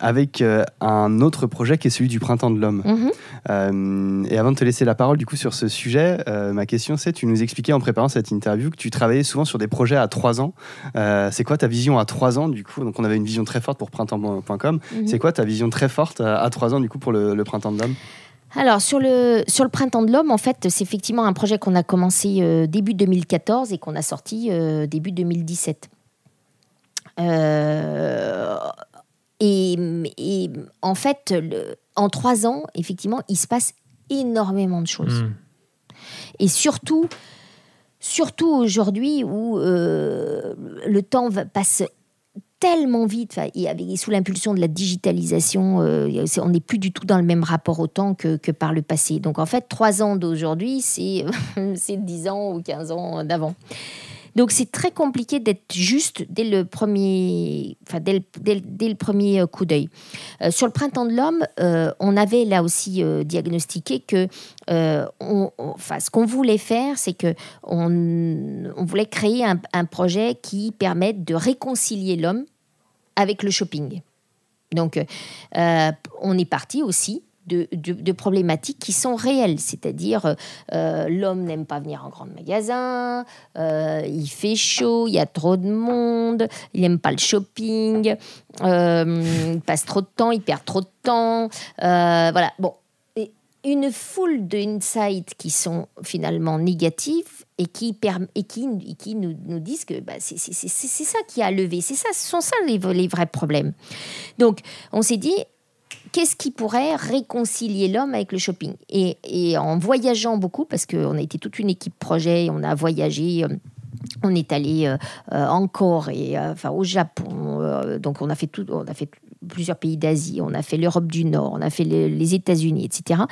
Speaker 2: avec un autre projet qui est celui du Printemps de l'homme. et avant de te laisser la parole du coup sur ce sujet, ma question c'est, tu nous expliquais en préparant cette interview que tu travaillais souvent sur des projets à trois ans. c'est quoi ta vision à trois ans du coup Donc on avait une vision très forte pour printemps.com. C'est quoi ta vision très forte euh, à trois ans du coup pour le, Printemps de l'Homme
Speaker 1: alors sur le, sur le printemps de l'homme, en fait, c'est effectivement un projet qu'on a commencé euh, début 2014 et qu'on a sorti euh, début 2017. et, en fait, le, en trois ans, effectivement, il se passe énormément de choses. Hmm. Et surtout, surtout aujourd'hui où le temps passe tellement vite, et, sous l'impulsion de la digitalisation, euh, on n'est plus du tout dans le même rapport au temps que, par le passé. Donc en fait, trois ans d'aujourd'hui, c'est 10 ans ou 15 ans d'avant. Donc c'est très compliqué d'être juste dès le premier, enfin, dès dès dès le premier euh, coup d'œil. Euh, sur le printemps de l'homme, euh, on avait là aussi diagnostiqué que enfin, ce qu'on voulait faire, c'est que on, on voulait créer un, projet qui permette de réconcilier l'homme avec le shopping. Donc, on est parti aussi de, problématiques qui sont réelles, c'est-à-dire euh, euh, l'homme n'aime pas venir en grand magasin, euh, il fait chaud, il y a trop de monde, il n'aime pas le shopping, il passe trop de temps, il perd trop de temps, voilà. Bon, et une foule d'insights qui sont finalement négatifs et qui, nous, disent que bah, c'est ça qui a levé, c'est ça, ce sont ça les vrais problèmes. Donc, on s'est dit, qu'est-ce qui pourrait réconcilier l'homme avec le shopping et, en voyageant beaucoup, parce qu'on a été toute une équipe projet, on a voyagé. Euh, on est allé euh, euh, en Corée, enfin au Japon, donc on a fait plusieurs pays d'Asie, on a fait l'Europe du Nord, on a fait les, les États-Unis, etc.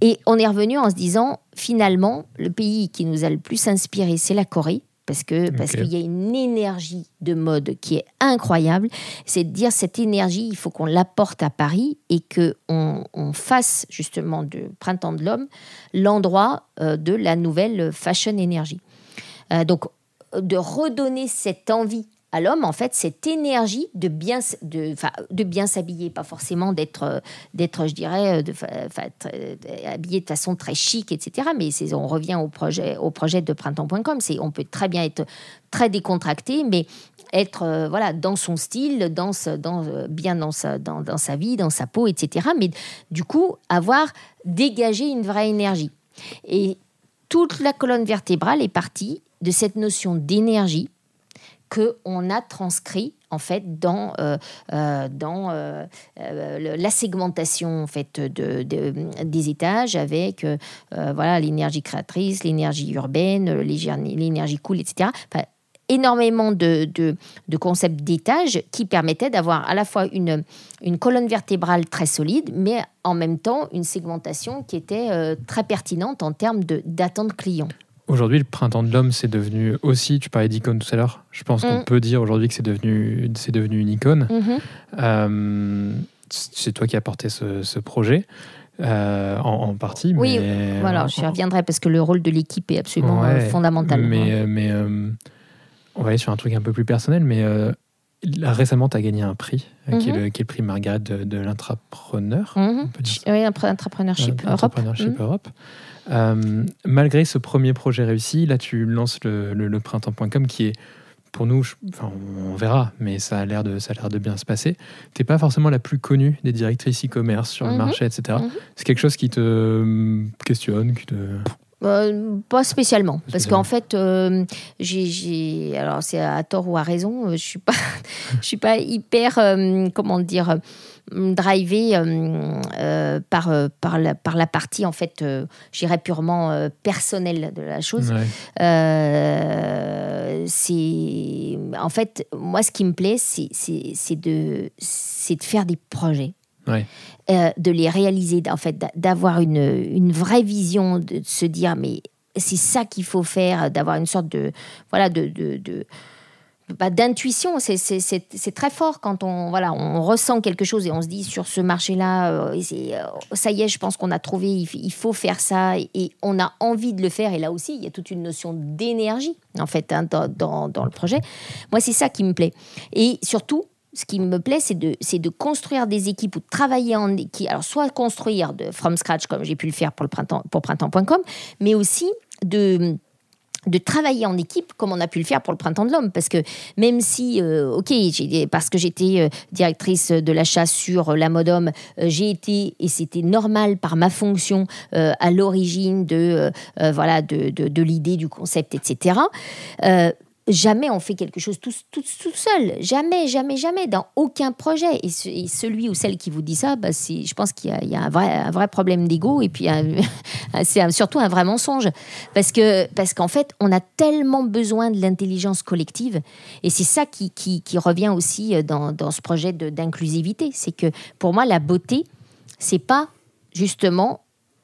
Speaker 1: Et on est revenu en se disant finalement le pays qui nous a le plus inspiré, c'est la Corée, parce que parce qu'il y a une énergie de mode qui est incroyable. C'est de dire cette énergie, il faut qu'on l'apporte à Paris et que on, fasse justement du printemps de l'homme l'endroit euh, de la nouvelle fashion énergie. Euh, donc de redonner cette envie l'homme, en fait, cette énergie de bien, de, de bien s'habiller, pas forcément d'être, euh, d'être je dirais, euh, de, euh, habillé de façon très chic, etc. Mais c'est, on revient au projet, au projet de printemps.com. C'est, on peut très bien être très décontracté, mais être voilà dans son style, dans, dans bien sa, dans, dans sa vie, dans sa peau, etc. Mais du coup, avoir dégagé une vraie énergie. Et toute la colonne vertébrale est partie de cette notion d'énergie qu'on on a transcrit en fait dans, euh, euh, dans euh, la segmentation en fait de, des étages avec voilà l'énergie créatrice, l'énergie urbaine, l'énergie cool, etc. Enfin, énormément de, concepts d'étages qui permettaient d'avoir à la fois une, une colonne vertébrale très solide, mais en même temps une segmentation qui était très pertinente en termes d'attente client.
Speaker 3: Aujourd'hui, le printemps de l'homme, c'est devenu aussi, tu parlais d'icône tout à l'heure, je pense qu'on mm. peut dire aujourd'hui que c'est devenu, c'est devenu une icône. Mm-hmm. Euh, c'est toi qui as porté ce, projet. Euh, en, partie. Oui, voilà, je
Speaker 1: reviendrai parce que le rôle de l'équipe est absolument euh, fondamental.
Speaker 3: Mais, on va aller sur un truc un peu plus personnel, mais récemment, tu as gagné un prix, mm-hmm. qui, est le, prix Margaret de, l'entrepreneur. l'intrapreneur.
Speaker 1: Mm-hmm. Oui, entrepreneurship
Speaker 3: Europe. Euh, malgré ce premier projet réussi, là tu lances le, printemps.com qui est pour nous, on, verra, mais ça a l'air de, ça a l'air de bien se passer. Tu n'es pas forcément la plus connue des directrices e-commerce sur le mhm. marché, etc. Mhm. C'est quelque chose qui te euh, questionne, qui te...
Speaker 1: Bah, pas spécialement, parce qu'en fait, euh, j'ai, alors c'est à tort ou à raison, je suis pas, je suis pas hyper, comment dire, euh, drivé euh, euh, par, par, la, par la partie, en fait, j'irais purement personnelle de la chose. c'est en fait, moi, ce qui me plaît, c'est de, de faire des projets. de les réaliser, en fait, d'avoir une, une, vraie vision, de, se dire mais c'est ça qu'il faut faire, d'avoir une sorte de voilà de, de bah, d'intuition. C'est très fort quand on, voilà, on ressent quelque chose et on se dit sur ce marché-là, euh, euh, ça y est, je pense qu'on a trouvé, il, faut faire ça et, on a envie de le faire. Et là aussi, il y a toute une notion d'énergie, en fait, hein, dans, dans, le projet. Moi, c'est ça qui me plaît. Et surtout, ce qui me plaît, c'est de, de construire des équipes ou de travailler en équipe. Alors, soit construire de from scratch, comme j'ai pu le faire pour le printemps, pour printemps.com, mais aussi de de travailler en équipe comme on a pu le faire pour le printemps de l'homme parce que même si euh, ok parce que j'étais euh, directrice de l'achat sur euh, la mode homme j'ai été et c'était normal par ma fonction à l'origine de voilà de l'idée du concept etc jamais on fait quelque chose tout, seul. Jamais, jamais, jamais, dans aucun projet. Et, celui ou celle qui vous dit ça, bah, je pense qu'il y, a, un, vrai, problème d'ego et puis c'est surtout un vrai mensonge. Parce qu'en parce qu'en fait, on a tellement besoin de l'intelligence collective et c'est ça qui, revient aussi euh, dans, dans ce projet d'inclusivité. C'est que pour moi, la beauté, c'est pas justement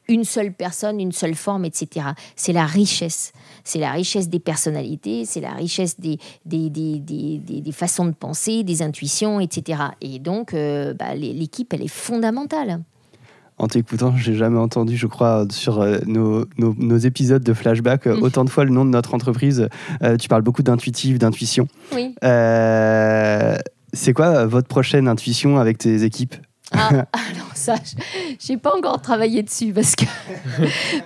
Speaker 1: une seule personne, une seule forme, etc. C'est la richesse c'est la richesse des personnalités, c'est la richesse des des, façons de penser, des intuitions, etc. Et donc, euh, bah, l'équipe, elle est fondamentale
Speaker 2: en t'écoutant, j'ai jamais entendu, je crois, sur euh, nos, épisodes de flashback, euh, mmh. autant de fois le nom de notre entreprise. tu parles beaucoup d'intuitif, d'intuition. Oui. c'est quoi votre prochaine intuition avec tes équipes
Speaker 1: ah, alors ah, ça, j'ai pas encore travaillé dessus parce que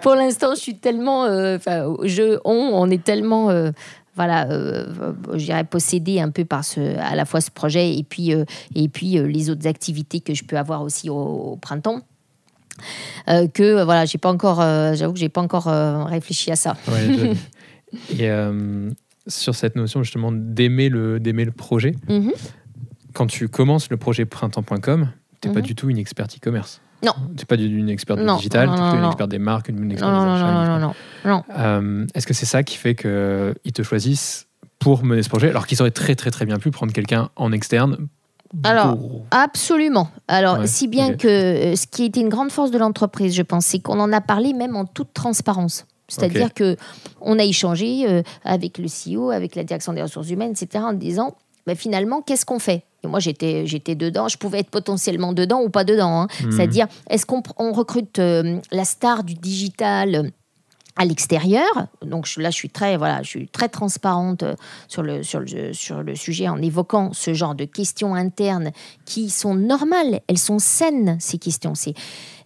Speaker 1: pour l'instant, je suis tellement, euh, je, on, on est tellement, euh, voilà, euh, je dirais possédé un peu par ce, à la fois ce projet et puis et puis les autres activités que je peux avoir aussi au, printemps. que voilà, j'ai pas encore, j'avoue que j'ai pas encore réfléchi à ça.
Speaker 3: et sur cette notion justement d'aimer le d'aimer le projet, mhm. quand tu commences le projet printemps.com, tu n'es pas mhm. du tout une experte e-commerce. Non. Tu n'es pas une experte du digital, tu es une experte des marques, une, experte des achats. Non,
Speaker 1: non, non, non.
Speaker 3: Euh, est-ce que c'est ça qui fait qu'ils euh, te choisissent pour mener ce projet, alors qu'ils auraient très très très bien pu prendre quelqu'un en externe
Speaker 1: alors, absolument. Alors, si bien que euh, ce qui était une grande force de l'entreprise, je pense, c'est qu'on en a parlé même en toute transparence. C'est-à-dire qu'on que on a échangé avec le CEO, avec la direction des ressources humaines, etc., en disant, mais bah, finalement, qu'est-ce qu'on fait moi j'étais j'étais dedans, je pouvais être potentiellement dedans ou pas dedans. Hein. Hmm. C'est-à-dire, est-ce qu'on recrute euh, la star du digital euh, à l'extérieur. Donc là, je suis très, voilà, je suis très transparente euh, sur le, sur, le, sur le sujet en évoquant ce genre de questions internes qui sont normales, elles sont saines, ces questions-ci.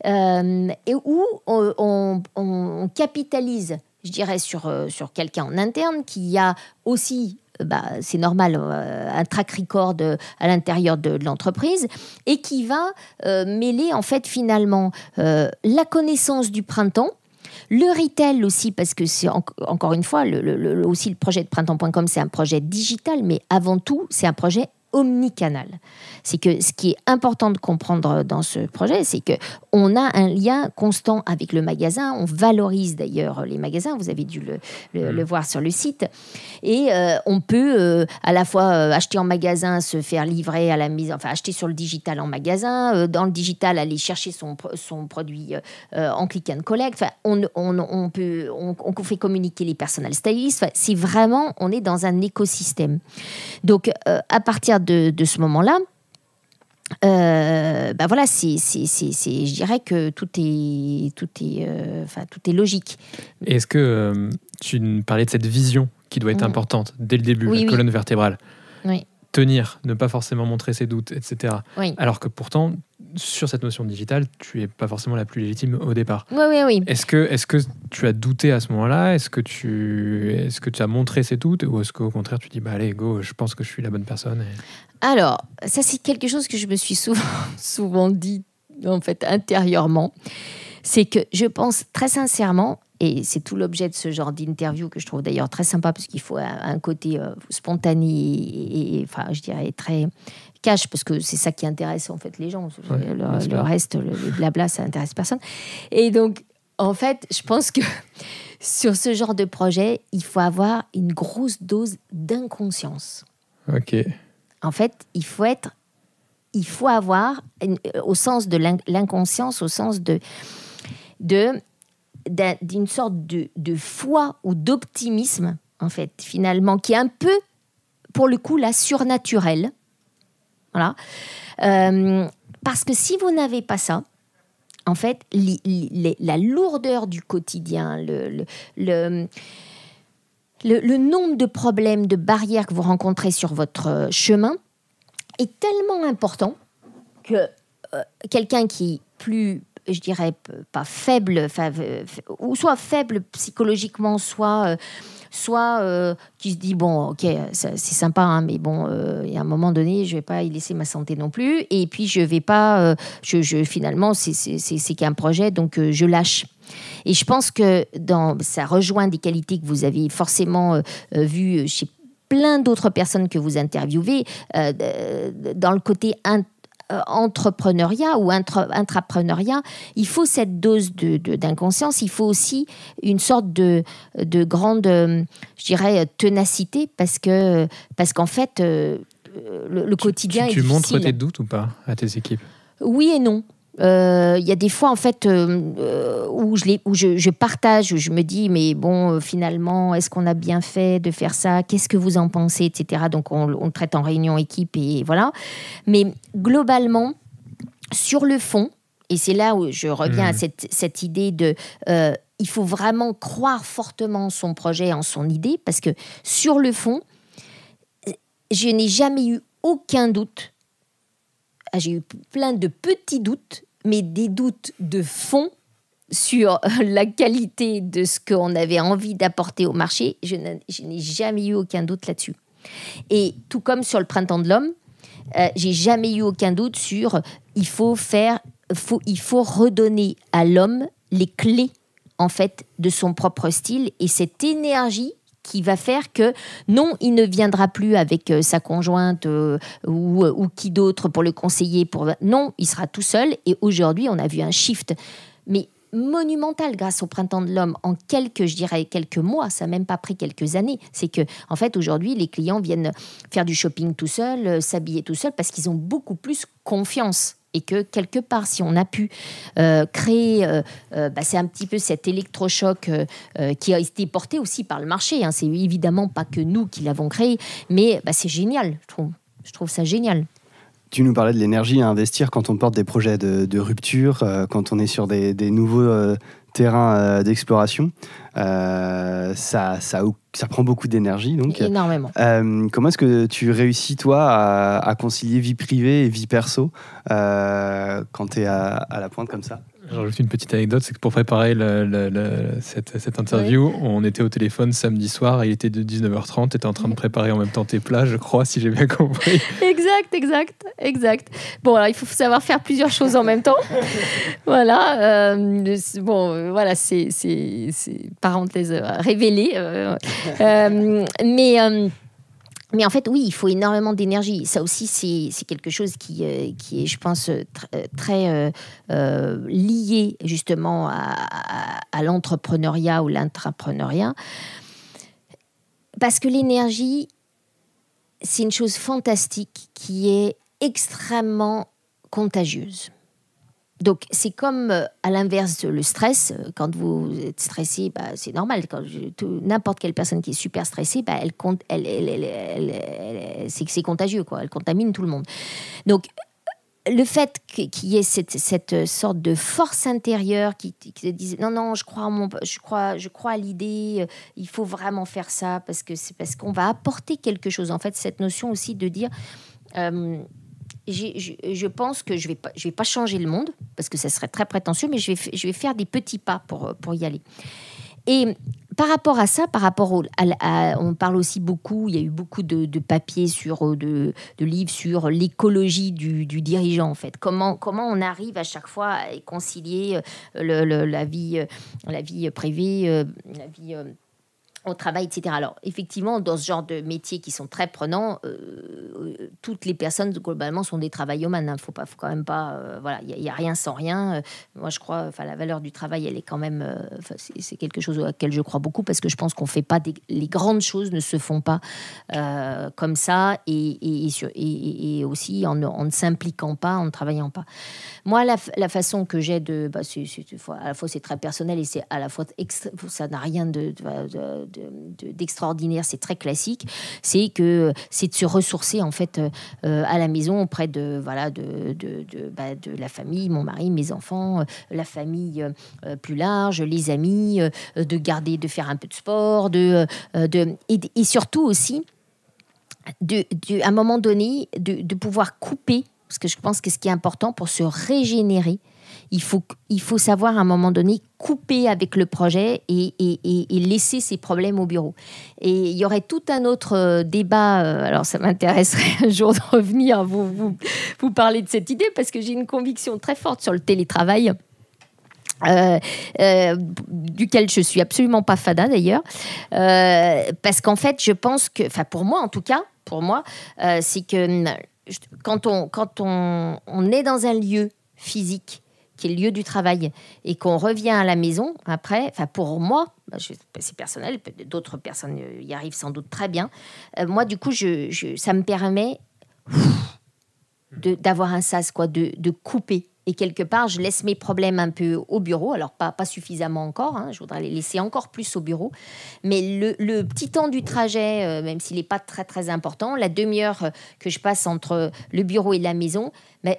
Speaker 1: et où on, on, capitalise, je dirais, sur, sur quelqu'un en interne qui a aussi bah, c'est normal, euh, un track record à l'intérieur de, l'entreprise, et qui va euh, mêler en fait finalement euh, la connaissance du printemps le retail aussi, parce que c'est encore une fois, le, aussi le projet de printemps.com, c'est un projet digital, mais avant tout, c'est un projet omnicanal. C'est que ce qui est important de comprendre dans ce projet, c'est que on a un lien constant avec le magasin. On valorise d'ailleurs les magasins. Vous avez dû le, mm. voir sur le site. Et euh, on peut euh, à la fois euh, acheter en magasin, se faire livrer à la mise, enfin acheter sur le digital en magasin, dans le digital aller chercher son, produit en click and collect. Enfin, on, peut, on, fait communiquer les personnels stylistes. c'est vraiment, on est dans un écosystème. Donc à partir de, ce moment-là, euh, bah voilà, c'est, c'est, c'est, je dirais que tout est, tout est, euh, tout est logique.
Speaker 3: Est-ce que euh, tu parlais de cette vision qui doit être mmh. importante dès le début, la colonne vertébrale oui tenir, ne pas forcément montrer ses doutes, etc. Alors que pourtant, sur cette notion digitale, tu n'es pas forcément la plus légitime au départ. Oui, oui, oui. Est-ce que, est que tu as douté à ce moment-là Est-ce que, tu, est que tu as montré ses doutes Ou est-ce qu'au contraire, tu dis, bah, allez, go, je pense que je suis la bonne personne
Speaker 1: Alors, ça, c'est quelque chose que je me suis souvent, souvent dit, en fait, intérieurement. C'est que je pense très sincèrement et c'est tout l'objet de ce genre d'interview que je trouve d'ailleurs très sympa, parce qu'il faut un, côté euh, spontané et, enfin, je dirais, très cash, parce que c'est ça qui intéresse en fait les gens. le, reste, le, le, blabla, ça intéresse personne. Et donc, en fait, je pense que sur ce genre de projet, il faut avoir une grosse dose d'inconscience. Ok. En fait, il faut être, il faut avoir, au sens de l'inconscience, au sens de, de d'une sorte de, foi ou d'optimisme, en fait, finalement, qui est un peu, pour le coup, la surnaturelle. Voilà. Euh, parce que si vous n'avez pas ça, en fait, la lourdeur du quotidien, le, le, nombre de problèmes, de barrières que vous rencontrez sur votre euh, chemin est tellement important que euh, quelqu'un qui est plus je dirais pas faible, ou soit faible psychologiquement, soit euh, soit euh, qui se dit bon ok c'est sympa hein, mais bon euh, il y a un moment donné je vais pas y laisser ma santé non plus et puis je vais pas je, je, finalement c'est qu'un projet donc je lâche et je pense que dans ça rejoint des qualités que vous avez forcément vues chez plein d'autres personnes que vous interviewez dans le côté euh, entrepreneuriat ou intrapreneuriat, il faut cette dose d'inconscience, de, d'inconscience il faut aussi une sorte de, de grande, euh, je dirais, tenacité parce que parce qu'en fait, euh, le, quotidien tu, tu, tu montres tes
Speaker 3: doutes ou pas à tes équipes
Speaker 1: Oui et non. Euh, il y a des fois en fait euh, euh, où, je, partage, où je me dis mais bon finalement est-ce qu'on a bien fait de faire ça Qu'est-ce que vous en pensez etc. Donc on, traite en réunion équipe et voilà. Mais globalement sur le fond et c'est là où je reviens à mmh. cette, idée de il faut vraiment croire fortement son projet, en son idée parce que sur le fond je n'ai jamais eu aucun doute ah, j'ai eu plein de petits doutes mais des doutes de fond sur la qualité de ce qu'on avait envie d'apporter au marché, je n'ai jamais eu aucun doute là-dessus. Et tout comme sur le printemps de l'homme, euh, j'ai jamais eu aucun doute sur il faut faire, il faut redonner à l'homme les clés en fait de son propre style et cette énergie qui va faire que non, il ne viendra plus avec euh, sa conjointe euh, euh, ou, qui d'autre pour le conseiller. Non, il sera tout seul. Et aujourd'hui, on a vu un shift. Mais monumental grâce au printemps de l'homme en quelques, je dirais, quelques mois. Ça n'a même pas pris quelques années. C'est que, en fait, aujourd'hui, les clients viennent faire du shopping tout seul, s'habiller tout seul parce qu'ils ont beaucoup plus confiance et que quelque part, si on a pu euh, créer, euh, euh, bah, c'est un petit peu cet électrochoc qui a été porté aussi par le marché. Hein. C'est évidemment pas que nous qui l'avons créé, mais bah, c'est génial. Je trouve, ça génial.
Speaker 2: Tu nous parlais de l'énergie à investir quand on porte des projets de, rupture, quand on est sur des, nouveaux, terrain euh, d'exploration. Euh, ça, ça, prend beaucoup d'énergie. donc euh, Énormément. comment est-ce que tu réussis, toi, à, concilier vie
Speaker 3: privée et vie perso quand tu es à, la pointe comme ça rajoute une petite anecdote, c'est que pour préparer cette, interview, on était au téléphone samedi soir, il était de 19h30, tu étais en train de préparer en même temps tes plats, je crois, si j'ai bien compris.
Speaker 1: exact, exact, exact. Bon, alors il faut savoir faire plusieurs choses en même temps. voilà, euh, bon, voilà, c'est parenthèse révélée. Euh, euh, mais... Euh, mais en fait, oui, il faut énormément d'énergie. Ça aussi, c'est quelque chose euh, qui, est, je pense, euh, euh, très lié justement à l'entrepreneuriat ou l'intrapreneuriat. Parce que l'énergie, c'est une chose fantastique qui est extrêmement contagieuse. Donc c'est comme euh, à l'inverse le stress. Euh, quand vous êtes stressé, bah, c'est normal. Quand n'importe quelle personne qui est super stressée, bah, elle compte, elle, c'est contagieux quoi. Elle contamine tout le monde. Donc le fait qu'il y ait cette, sorte de force intérieure qui, se disait non non je crois à mon, je crois je crois l'idée euh, il faut vraiment faire ça parce que c'est parce qu'on va apporter quelque chose en fait cette notion aussi de dire je, je, pense que je ne vais, pas, je vais pas changer le monde, parce que ça serait très prétentieux, mais je vais, je vais faire des petits pas pour, euh, pour y aller. Et par rapport à ça, par rapport à, on parle aussi beaucoup, il y a eu beaucoup de, papiers sur, euh, de, livres sur l'écologie du, dirigeant en fait. Comment, comment on arrive à chaque fois à concilier euh, la vie, la vie privée, la vie au travail, etc. Alors, effectivement, dans ce genre de métiers qui sont très prenants, euh, euh, toutes les personnes, globalement, sont des travaillomanes. Il hein. ne faut, pas, quand même pas... Euh, voilà, il n'y a, rien sans rien. moi, je crois, enfin, la valeur du travail, elle est quand même... c'est quelque chose auquel je crois beaucoup, parce que je pense qu'on fait pas... les grandes choses ne se font pas comme ça, et, et, aussi en, ne s'impliquant pas, en ne travaillant pas. Moi, la, façon que j'ai de... Bah, à la fois, c'est très personnel, et c'est à la fois... Ça n'a rien de d'extraordinaire, c'est très classique, c'est que c'est de se ressourcer en fait euh, à la maison auprès de voilà de de, de, bah, la famille, mon mari, mes enfants, euh, la famille euh, plus large, les amis, de garder, de faire un peu de sport, de, de et, surtout aussi de, à un moment donné de pouvoir couper parce que je pense que ce qui est important pour se régénérer, il faut, il faut savoir à un moment donné couper avec le projet et, et, laisser ses problèmes au bureau. Et il y aurait tout un autre euh, débat, euh, alors ça m'intéresserait un jour de revenir vous, vous, parler de cette idée, parce que j'ai une conviction très forte sur le télétravail. Euh, duquel je suis absolument pas fada d'ailleurs, parce qu'en fait, je pense que, enfin pour moi en tout cas, pour moi, c'est que hum, quand on quand on, on est dans un lieu physique qui est le lieu du travail, et qu'on revient à la maison après, enfin pour moi, bah, c'est personnel, d'autres personnes y arrivent sans doute très bien, euh, moi du coup, je, ça me permet d'avoir un sas, quoi, de, couper. Et quelque part, je laisse mes problèmes un peu au bureau. Alors, pas, pas suffisamment encore. Hein, je voudrais les laisser encore plus au bureau. Mais le, petit temps du trajet, euh, même s'il n'est pas très, très important, la demi-heure que je passe entre le bureau et la maison,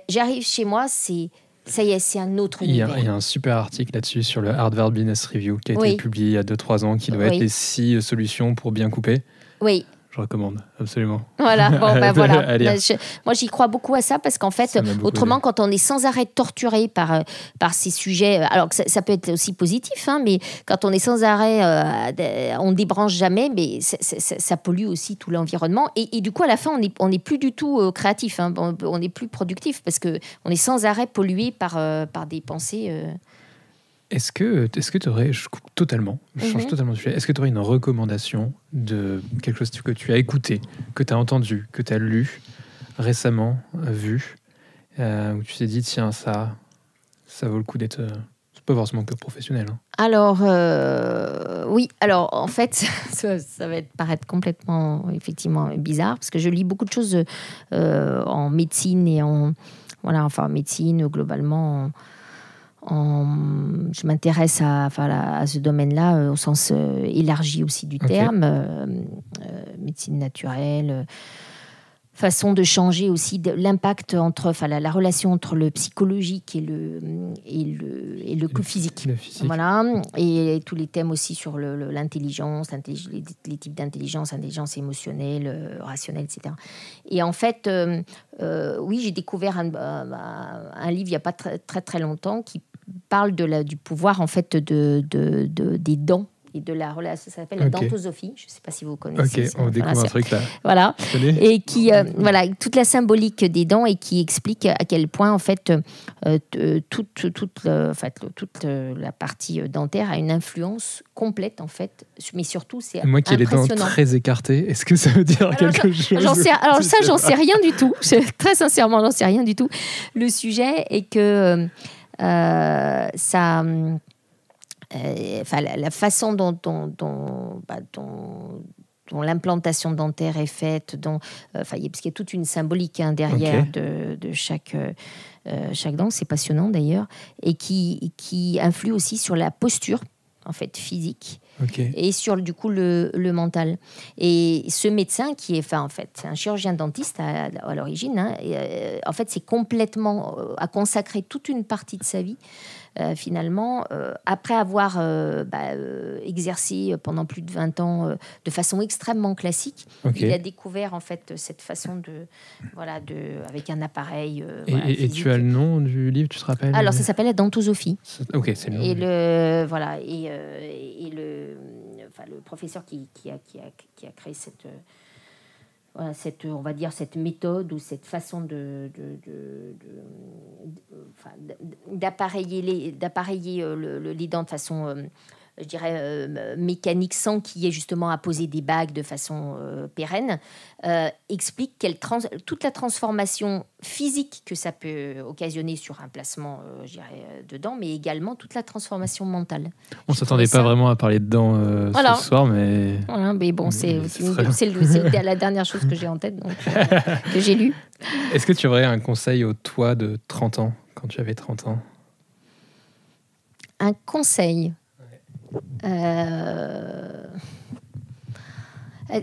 Speaker 1: j'arrive chez moi, c'est ça y est, c'est un autre il y, a, il y, a,
Speaker 3: un super article là-dessus sur le Harvard Business Review qui a été publié il y a 2-3 ans, qui doit être les 6 solutions pour bien couper. Oui je recommande, absolument. Voilà, bon, ben voilà. Ben,
Speaker 1: moi, j'y crois beaucoup à ça parce qu'en fait, autrement, quand on est sans arrêt torturé par, euh, par ces sujets, euh, alors que ça, peut être aussi positif, hein, mais quand on est sans arrêt, on euh, on débranche jamais, mais ça, pollue aussi tout l'environnement. Et, du coup, à la fin, on n'est on est plus du tout créatif, hein, on n'est plus productif parce qu'on est sans arrêt pollué par, par des pensées.
Speaker 3: Est-ce que est-ce que tu aurais je coupe totalement, je change mhm. totalement de sujet. Est-ce que tu aurais une recommandation de quelque chose que tu as écouté, que tu as entendu, que tu as lu récemment, euh, vu euh, où tu t'es dit tiens ça ça vaut le coup d'être euh, c'est pas forcément que professionnel. Hein.
Speaker 1: Alors, oui, alors en fait, ça, ça, va paraître complètement, effectivement, bizarre, parce que je lis beaucoup de choses en médecine et en. Voilà, enfin, médecine, globalement, je m'intéresse à, enfin, à, ce domaine-là euh, au sens euh, élargi aussi du terme, euh, médecine naturelle, façon de changer aussi l'impact entre, enfin, la, relation entre le psychologique et le, et le, et le, physique. Voilà, et, tous les thèmes aussi sur l'intelligence, les, types d'intelligence, intelligence émotionnelle, rationnelle, etc. Et en fait, oui, j'ai découvert un, livre il n'y a pas très très, très longtemps qui parle de la, du pouvoir en fait de, de, de des dents et de la relation, ça s'appelle la dentosophie. Je ne sais pas si vous connaissez. Ok, on découvre voilà, un truc là. Voilà. Et qui, euh, voilà, toute la symbolique des dents et qui explique à quel point, en fait, euh, euh, toute, toute, en fait, toute la partie dentaire a une influence complète, en fait. Mais surtout, c'est Moi qui ai les dents très
Speaker 3: écartées, est-ce que ça veut dire quelque chose sais, Alors ça, j'en sais rien
Speaker 1: du tout. Très sincèrement, j'en sais rien du tout. Le sujet est que... Euh, ça. Euh, la, façon bah, dont, dont, l'implantation dentaire est faite, dont, euh, parce qu'il y a toute une symbolique hein, derrière de, chaque, chaque dent, c'est passionnant d'ailleurs, et qui, qui influe aussi sur la posture en fait physique et sur du coup le, mental. Et ce médecin qui est, en fait, un chirurgien dentiste à, l'origine, hein, euh, en fait, c'est complètement, euh, a consacré toute une partie de sa vie euh, finalement, euh, après avoir euh, bah, exercé pendant plus de 20 ans de façon extrêmement classique, il a découvert en fait cette façon de, voilà, de, avec un appareil. et, tu as le nom du livre, tu te rappelles Alors, ça s'appelle La Ok, c'est le Et le, voilà, et, et le, enfin, le professeur qui, qui, a, qui, a, qui a créé cette voilà, cette, on va dire, cette méthode ou cette façon de, d'appareiller, les, d'appareiller euh, le, les dents de façon euh, je dirais, euh, mécanique sans qu'il y ait justement à poser des bagues de façon euh, pérenne, euh, explique quelle toute la transformation physique que ça peut occasionner sur un placement, je dirais, dedans, mais également toute la transformation mentale.
Speaker 3: On ne s'attendait pas vraiment à parler dedans ce soir, mais...
Speaker 1: Voilà, mais bon, mm, c'est la dernière chose que j'ai en tête, que j'ai lue.
Speaker 3: Est-ce que tu aurais un conseil au toi de 30 ans, quand tu avais 30 ans
Speaker 1: un conseil euh, euh,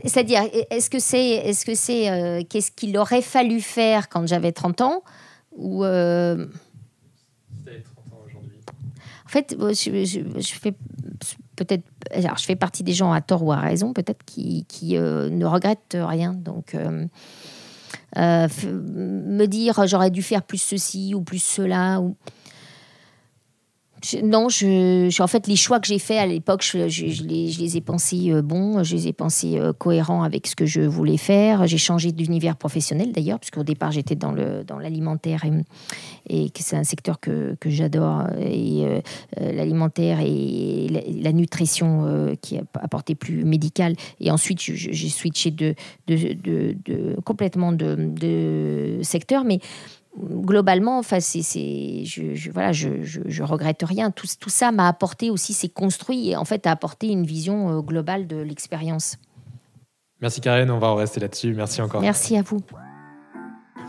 Speaker 1: c'est-à-dire, est-ce que c'est, est-ce que c'est, euh, qu'est-ce qu'il aurait fallu faire quand j'avais 30 ans ou En fait, je, fais peut-être, alors je fais partie des gens à tort ou à raison, peut-être qui, qui ne regrettent rien. Donc, me dire j'aurais dû faire plus ceci ou plus cela, ou non, je, en fait, les choix que j'ai faits à l'époque, je, les, je les ai pensés euh, bons, je les ai pensés euh, cohérents avec ce que je voulais faire. J'ai changé d'univers professionnel d'ailleurs, puisqu'au départ, j'étais dans, le, dans l'alimentaire et, que c'est un secteur que, que j'adore. Et euh, l'alimentaire et la, nutrition qui a apporté plus médical. Et ensuite, j'ai switché de, de, de, de complètement de, secteur. Mais globalement, enfin, je, je, regrette rien. Tout, ça m'a apporté aussi, c'est construit et en fait a apporté une vision euh, globale de l'expérience.
Speaker 3: Merci Karen, on va en rester là-dessus. Merci encore. Merci à vous.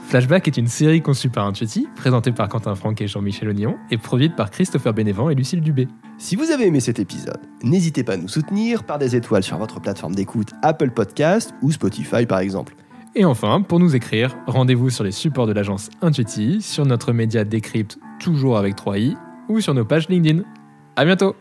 Speaker 3: Flashback est une série conçue par Intuiti, présentée par Quentin Franck et Jean-Michel Ognon et produite par Christopher Bénévent et Lucille Dubé.
Speaker 2: Si vous avez aimé cet épisode, n'hésitez pas à nous soutenir par des étoiles sur votre plateforme d'écoute Apple Podcast ou Spotify par exemple.
Speaker 3: Et enfin, pour nous écrire, rendez-vous sur les supports de l'agence Intuiti, sur notre média Décrypte toujours avec 3i, ou sur nos pages LinkedIn. À bientôt